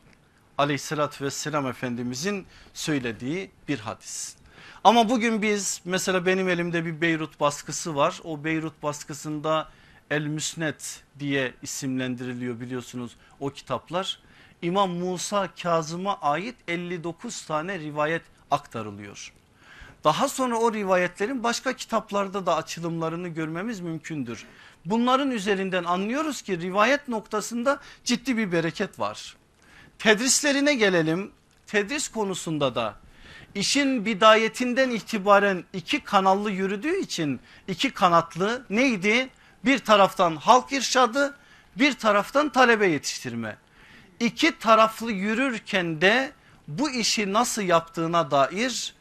Aleyhissalatü vesselam Efendimizin söylediği bir hadis. Ama bugün biz mesela benim elimde bir Beyrut baskısı var. O Beyrut baskısında El Müsnet diye isimlendiriliyor biliyorsunuz o kitaplar. İmam Musa Kazım'a ait 59 tane rivayet aktarılıyor. Daha sonra o rivayetlerin başka kitaplarda da açılımlarını görmemiz mümkündür. Bunların üzerinden anlıyoruz ki rivayet noktasında ciddi bir bereket var. Tedrislerine gelelim. Tedris konusunda da işin bidayetinden itibaren iki kanallı yürüdüğü için iki kanatlı neydi? Bir taraftan halk irşadı bir taraftan talebe yetiştirme iki taraflı yürürken de bu işi nasıl yaptığına dair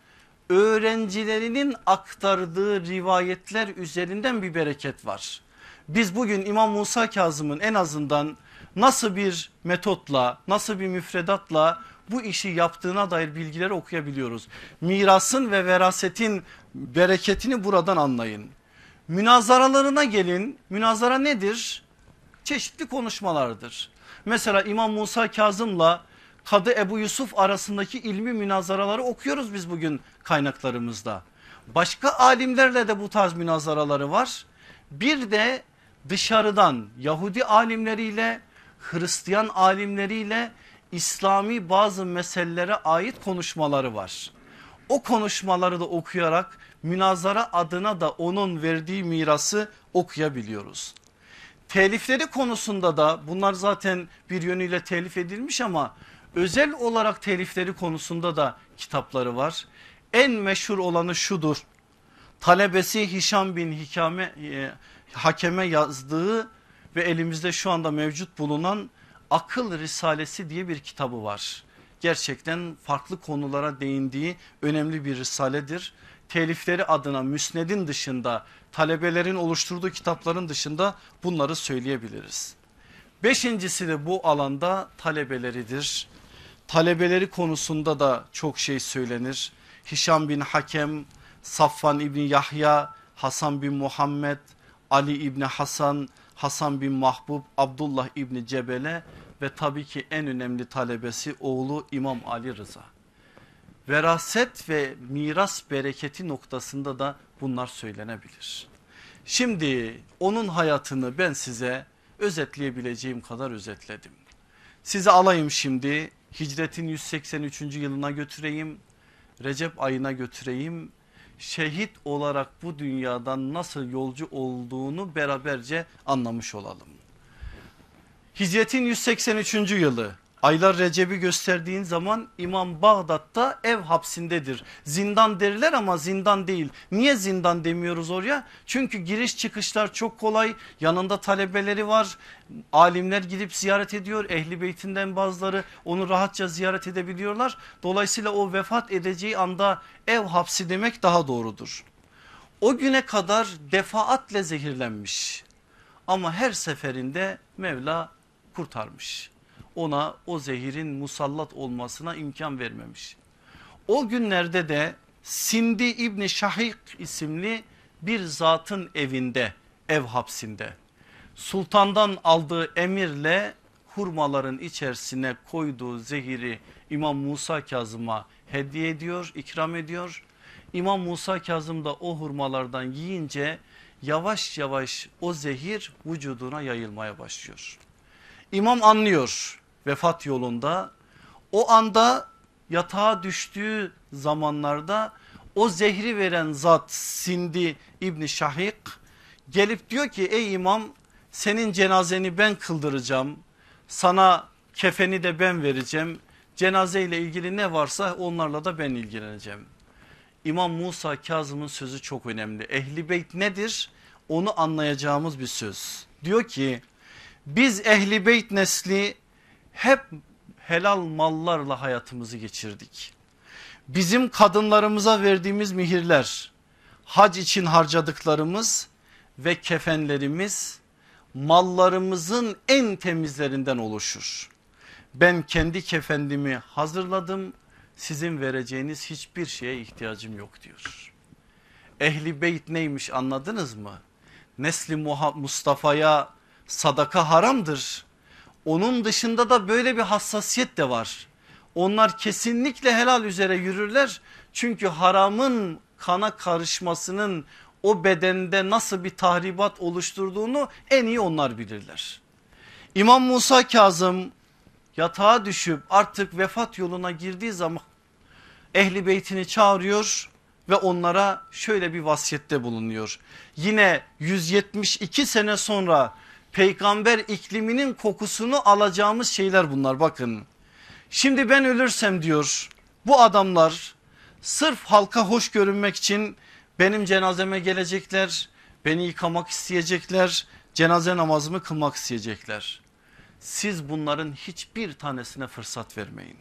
öğrencilerinin aktardığı rivayetler üzerinden bir bereket var. Biz bugün İmam Musa Kazım'ın en azından nasıl bir metotla nasıl bir müfredatla bu işi yaptığına dair bilgileri okuyabiliyoruz. Mirasın ve verasetin bereketini buradan anlayın. Münazaralarına gelin. Münazara nedir? Çeşitli konuşmalardır. Mesela İmam Musa Kazım'la Kadı Ebu Yusuf arasındaki ilmi münazaraları okuyoruz biz bugün kaynaklarımızda. Başka alimlerle de bu tarz münazaraları var. Bir de dışarıdan Yahudi alimleriyle Hristiyan alimleriyle İslami bazı meselelere ait konuşmaları var. O konuşmaları da okuyarak münazara adına da onun verdiği mirası okuyabiliyoruz. Telifleri konusunda da bunlar zaten bir yönüyle telif edilmiş ama özel olarak telifleri konusunda da kitapları var. En meşhur olanı şudur. Talebesi Hişam bin Hikame, e, Hakeme yazdığı ve elimizde şu anda mevcut bulunan Akıl Risalesi diye bir kitabı var. Gerçekten farklı konulara değindiği önemli bir risaledir telifleri adına müsnedin dışında talebelerin oluşturduğu kitapların dışında bunları söyleyebiliriz. Beşincisi de bu alanda talebeleridir. Talebeleri konusunda da çok şey söylenir. Hişam bin Hakem, Safvan İbni Yahya, Hasan bin Muhammed, Ali İbni Hasan, Hasan bin Mahbub, Abdullah İbni Cebele ve tabii ki en önemli talebesi oğlu İmam Ali Rıza veraset ve miras bereketi noktasında da bunlar söylenebilir. Şimdi onun hayatını ben size özetleyebileceğim kadar özetledim. Sizi alayım şimdi hicretin 183. yılına götüreyim. Recep ayına götüreyim. Şehit olarak bu dünyadan nasıl yolcu olduğunu beraberce anlamış olalım. Hicretin 183. yılı Aylar Recep'i gösterdiğin zaman İmam Bağdat'ta ev hapsindedir. Zindan derler ama zindan değil. Niye zindan demiyoruz oraya? Çünkü giriş çıkışlar çok kolay. Yanında talebeleri var. Alimler gidip ziyaret ediyor. Ehli beytinden bazıları onu rahatça ziyaret edebiliyorlar. Dolayısıyla o vefat edeceği anda ev hapsi demek daha doğrudur. O güne kadar defaatle zehirlenmiş. Ama her seferinde Mevla kurtarmış ona o zehirin musallat olmasına imkan vermemiş. O günlerde de Sindi İbni Şahik isimli bir zatın evinde ev hapsinde sultandan aldığı emirle hurmaların içerisine koyduğu zehiri İmam Musa Kazım'a hediye ediyor ikram ediyor. İmam Musa Kazım da o hurmalardan yiyince yavaş yavaş o zehir vücuduna yayılmaya başlıyor. İmam anlıyor vefat yolunda o anda yatağa düştüğü zamanlarda o zehri veren zat Sindi İbni Şahik gelip diyor ki ey imam senin cenazeni ben kıldıracağım sana kefeni de ben vereceğim cenaze ile ilgili ne varsa onlarla da ben ilgileneceğim. İmam Musa Kazım'ın sözü çok önemli ehli beyt nedir onu anlayacağımız bir söz diyor ki biz ehli beyt nesli hep helal mallarla hayatımızı geçirdik. Bizim kadınlarımıza verdiğimiz mihirler, hac için harcadıklarımız ve kefenlerimiz mallarımızın en temizlerinden oluşur. Ben kendi kefendimi hazırladım sizin vereceğiniz hiçbir şeye ihtiyacım yok diyor. Ehli beyt neymiş anladınız mı? Nesli Mustafa'ya sadaka haramdır onun dışında da böyle bir hassasiyet de var. Onlar kesinlikle helal üzere yürürler. Çünkü haramın kana karışmasının o bedende nasıl bir tahribat oluşturduğunu en iyi onlar bilirler. İmam Musa Kazım yatağa düşüp artık vefat yoluna girdiği zaman ehli beytini çağırıyor ve onlara şöyle bir vasiyette bulunuyor. Yine 172 sene sonra peygamber ikliminin kokusunu alacağımız şeyler bunlar bakın. Şimdi ben ölürsem diyor bu adamlar sırf halka hoş görünmek için benim cenazeme gelecekler, beni yıkamak isteyecekler, cenaze namazımı kılmak isteyecekler. Siz bunların hiçbir tanesine fırsat vermeyin.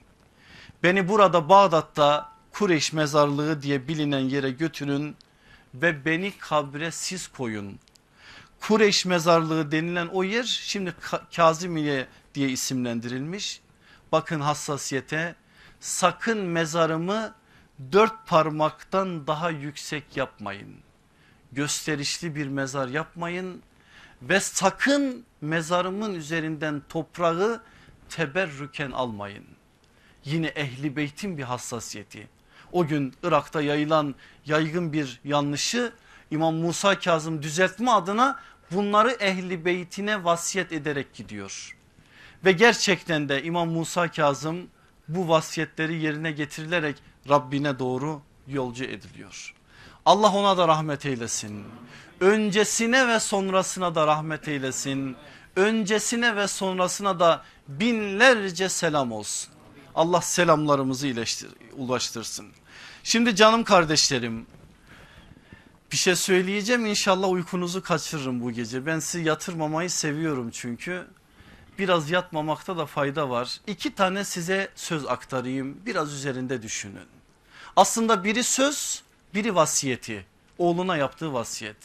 Beni burada Bağdat'ta Kureyş mezarlığı diye bilinen yere götürün ve beni kabre siz koyun. Kureş mezarlığı denilen o yer şimdi Kazimiye diye isimlendirilmiş. Bakın hassasiyete sakın mezarımı dört parmaktan daha yüksek yapmayın. Gösterişli bir mezar yapmayın ve sakın mezarımın üzerinden toprağı teberrüken almayın. Yine ehli beytin bir hassasiyeti. O gün Irak'ta yayılan yaygın bir yanlışı İmam Musa Kazım düzeltme adına bunları ehli beytine vasiyet ederek gidiyor. Ve gerçekten de İmam Musa Kazım bu vasiyetleri yerine getirilerek Rabbine doğru yolcu ediliyor. Allah ona da rahmet eylesin. Öncesine ve sonrasına da rahmet eylesin. Öncesine ve sonrasına da binlerce selam olsun. Allah selamlarımızı iyileştir, ulaştırsın. Şimdi canım kardeşlerim bir şey söyleyeceğim inşallah uykunuzu kaçırırım bu gece. Ben sizi yatırmamayı seviyorum çünkü. Biraz yatmamakta da fayda var. İki tane size söz aktarayım. Biraz üzerinde düşünün. Aslında biri söz, biri vasiyeti. Oğluna yaptığı vasiyet.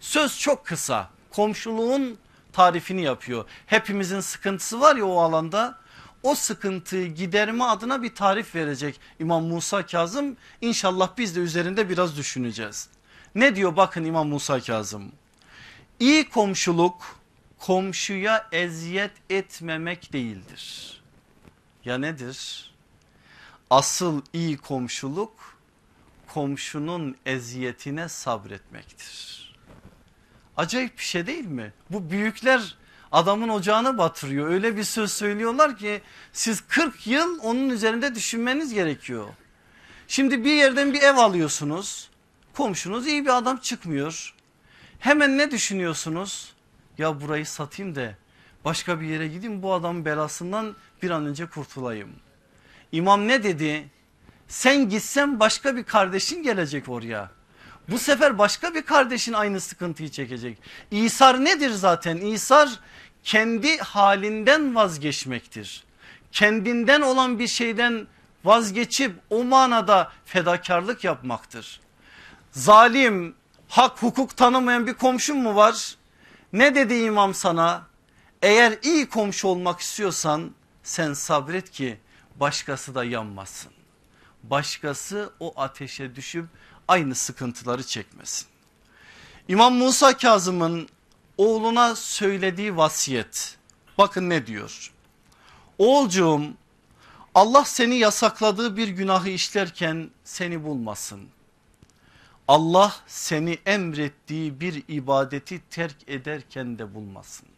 Söz çok kısa. Komşuluğun tarifini yapıyor. Hepimizin sıkıntısı var ya o alanda o sıkıntıyı giderme adına bir tarif verecek İmam Musa Kazım. İnşallah biz de üzerinde biraz düşüneceğiz. Ne diyor bakın İmam Musa Kazım. İyi komşuluk komşuya eziyet etmemek değildir. Ya nedir? Asıl iyi komşuluk komşunun eziyetine sabretmektir. Acayip bir şey değil mi? Bu büyükler adamın ocağını batırıyor. Öyle bir söz söylüyorlar ki siz 40 yıl onun üzerinde düşünmeniz gerekiyor. Şimdi bir yerden bir ev alıyorsunuz. Komşunuz iyi bir adam çıkmıyor. Hemen ne düşünüyorsunuz? Ya burayı satayım da başka bir yere gideyim bu adamın belasından bir an önce kurtulayım. İmam ne dedi? Sen gitsen başka bir kardeşin gelecek oraya. Bu sefer başka bir kardeşin aynı sıkıntıyı çekecek. İsar nedir zaten? İsar kendi halinden vazgeçmektir. Kendinden olan bir şeyden vazgeçip o manada fedakarlık yapmaktır zalim, hak hukuk tanımayan bir komşun mu var? Ne dedi imam sana? Eğer iyi komşu olmak istiyorsan sen sabret ki başkası da yanmasın. Başkası o ateşe düşüp aynı sıkıntıları çekmesin. İmam Musa Kazım'ın oğluna söylediği vasiyet bakın ne diyor. Oğulcuğum Allah seni yasakladığı bir günahı işlerken seni bulmasın. Allah seni emrettiği bir ibadeti terk ederken de bulmasın.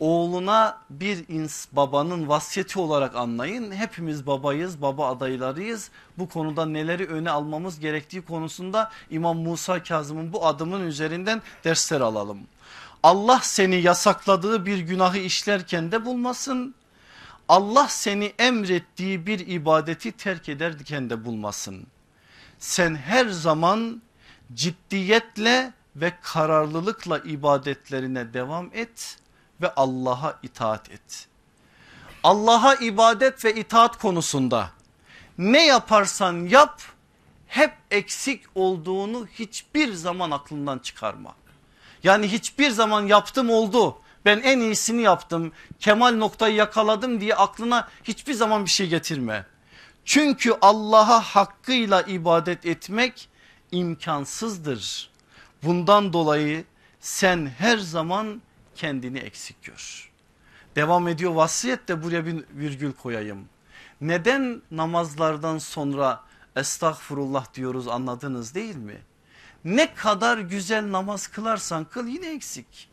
Oğluna bir ins babanın vasiyeti olarak anlayın. Hepimiz babayız, baba adaylarıyız. Bu konuda neleri öne almamız gerektiği konusunda İmam Musa Kazım'ın bu adımın üzerinden dersler alalım. Allah seni yasakladığı bir günahı işlerken de bulmasın. Allah seni emrettiği bir ibadeti terk ederken de bulmasın sen her zaman ciddiyetle ve kararlılıkla ibadetlerine devam et ve Allah'a itaat et. Allah'a ibadet ve itaat konusunda ne yaparsan yap hep eksik olduğunu hiçbir zaman aklından çıkarma. Yani hiçbir zaman yaptım oldu ben en iyisini yaptım kemal noktayı yakaladım diye aklına hiçbir zaman bir şey getirme. Çünkü Allah'a hakkıyla ibadet etmek imkansızdır. Bundan dolayı sen her zaman kendini eksik gör. Devam ediyor vasiyet de buraya bir virgül koyayım. Neden namazlardan sonra estağfurullah diyoruz anladınız değil mi? Ne kadar güzel namaz kılarsan kıl yine eksik.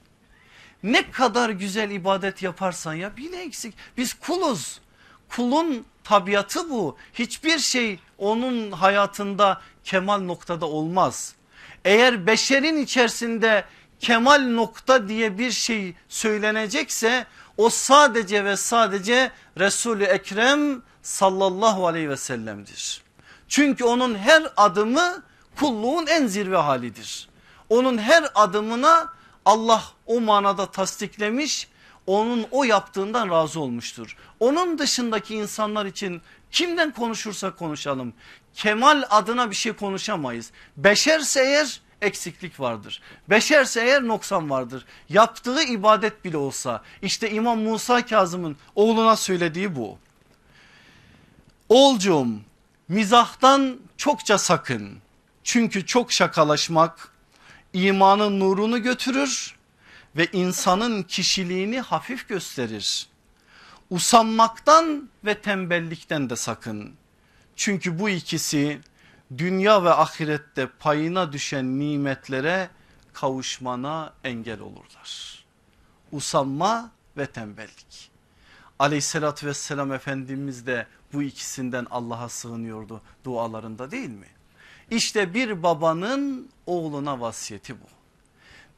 Ne kadar güzel ibadet yaparsan yap yine eksik. Biz kuluz. Kulun tabiatı bu. Hiçbir şey onun hayatında kemal noktada olmaz. Eğer beşerin içerisinde kemal nokta diye bir şey söylenecekse o sadece ve sadece Resul-i Ekrem sallallahu aleyhi ve sellem'dir. Çünkü onun her adımı kulluğun en zirve halidir. Onun her adımına Allah o manada tasdiklemiş onun o yaptığından razı olmuştur. Onun dışındaki insanlar için kimden konuşursak konuşalım kemal adına bir şey konuşamayız. Beşerse eğer eksiklik vardır. Beşerse eğer noksan vardır. Yaptığı ibadet bile olsa işte İmam Musa Kazım'ın oğluna söylediği bu. Oğulcuğum mizahtan çokça sakın. Çünkü çok şakalaşmak imanın nurunu götürür ve insanın kişiliğini hafif gösterir. Usanmaktan ve tembellikten de sakın. Çünkü bu ikisi dünya ve ahirette payına düşen nimetlere kavuşmana engel olurlar. Usanma ve tembellik. Aleyhissalatü vesselam Efendimiz de bu ikisinden Allah'a sığınıyordu dualarında değil mi? İşte bir babanın oğluna vasiyeti bu.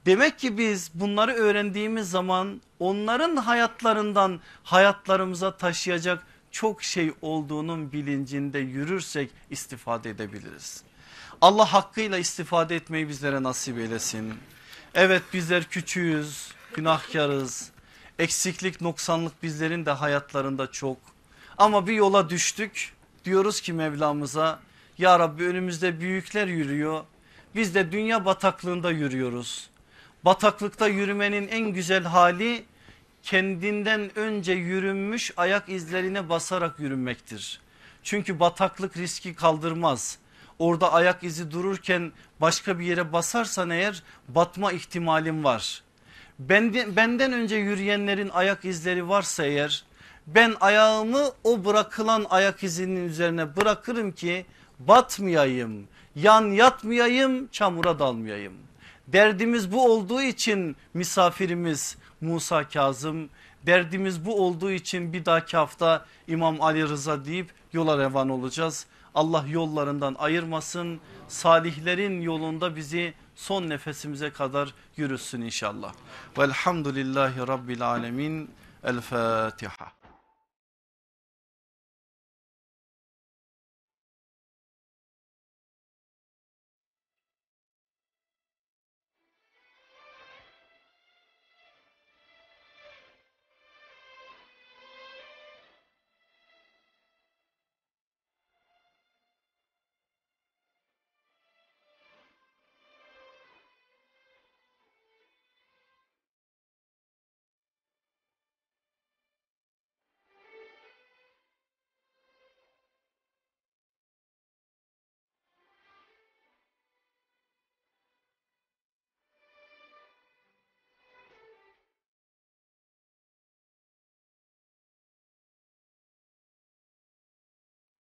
Demek ki biz bunları öğrendiğimiz zaman onların hayatlarından hayatlarımıza taşıyacak çok şey olduğunun bilincinde yürürsek istifade edebiliriz. Allah hakkıyla istifade etmeyi bizlere nasip eylesin. Evet bizler küçüğüz, günahkarız. Eksiklik, noksanlık bizlerin de hayatlarında çok. Ama bir yola düştük. Diyoruz ki Mevlamıza ya Rabbi önümüzde büyükler yürüyor. Biz de dünya bataklığında yürüyoruz. Bataklıkta yürümenin en güzel hali kendinden önce yürünmüş ayak izlerine basarak yürünmektir. Çünkü bataklık riski kaldırmaz. Orada ayak izi dururken başka bir yere basarsan eğer batma ihtimalin var. Benden, benden önce yürüyenlerin ayak izleri varsa eğer ben ayağımı o bırakılan ayak izinin üzerine bırakırım ki batmayayım, yan yatmayayım, çamura dalmayayım.'' Derdimiz bu olduğu için misafirimiz Musa Kazım derdimiz bu olduğu için bir dahaki hafta İmam Ali Rıza deyip yola revan olacağız. Allah yollarından ayırmasın salihlerin yolunda bizi son nefesimize kadar yürüsün inşallah. Velhamdülillahi Rabbil Alemin El Fatiha.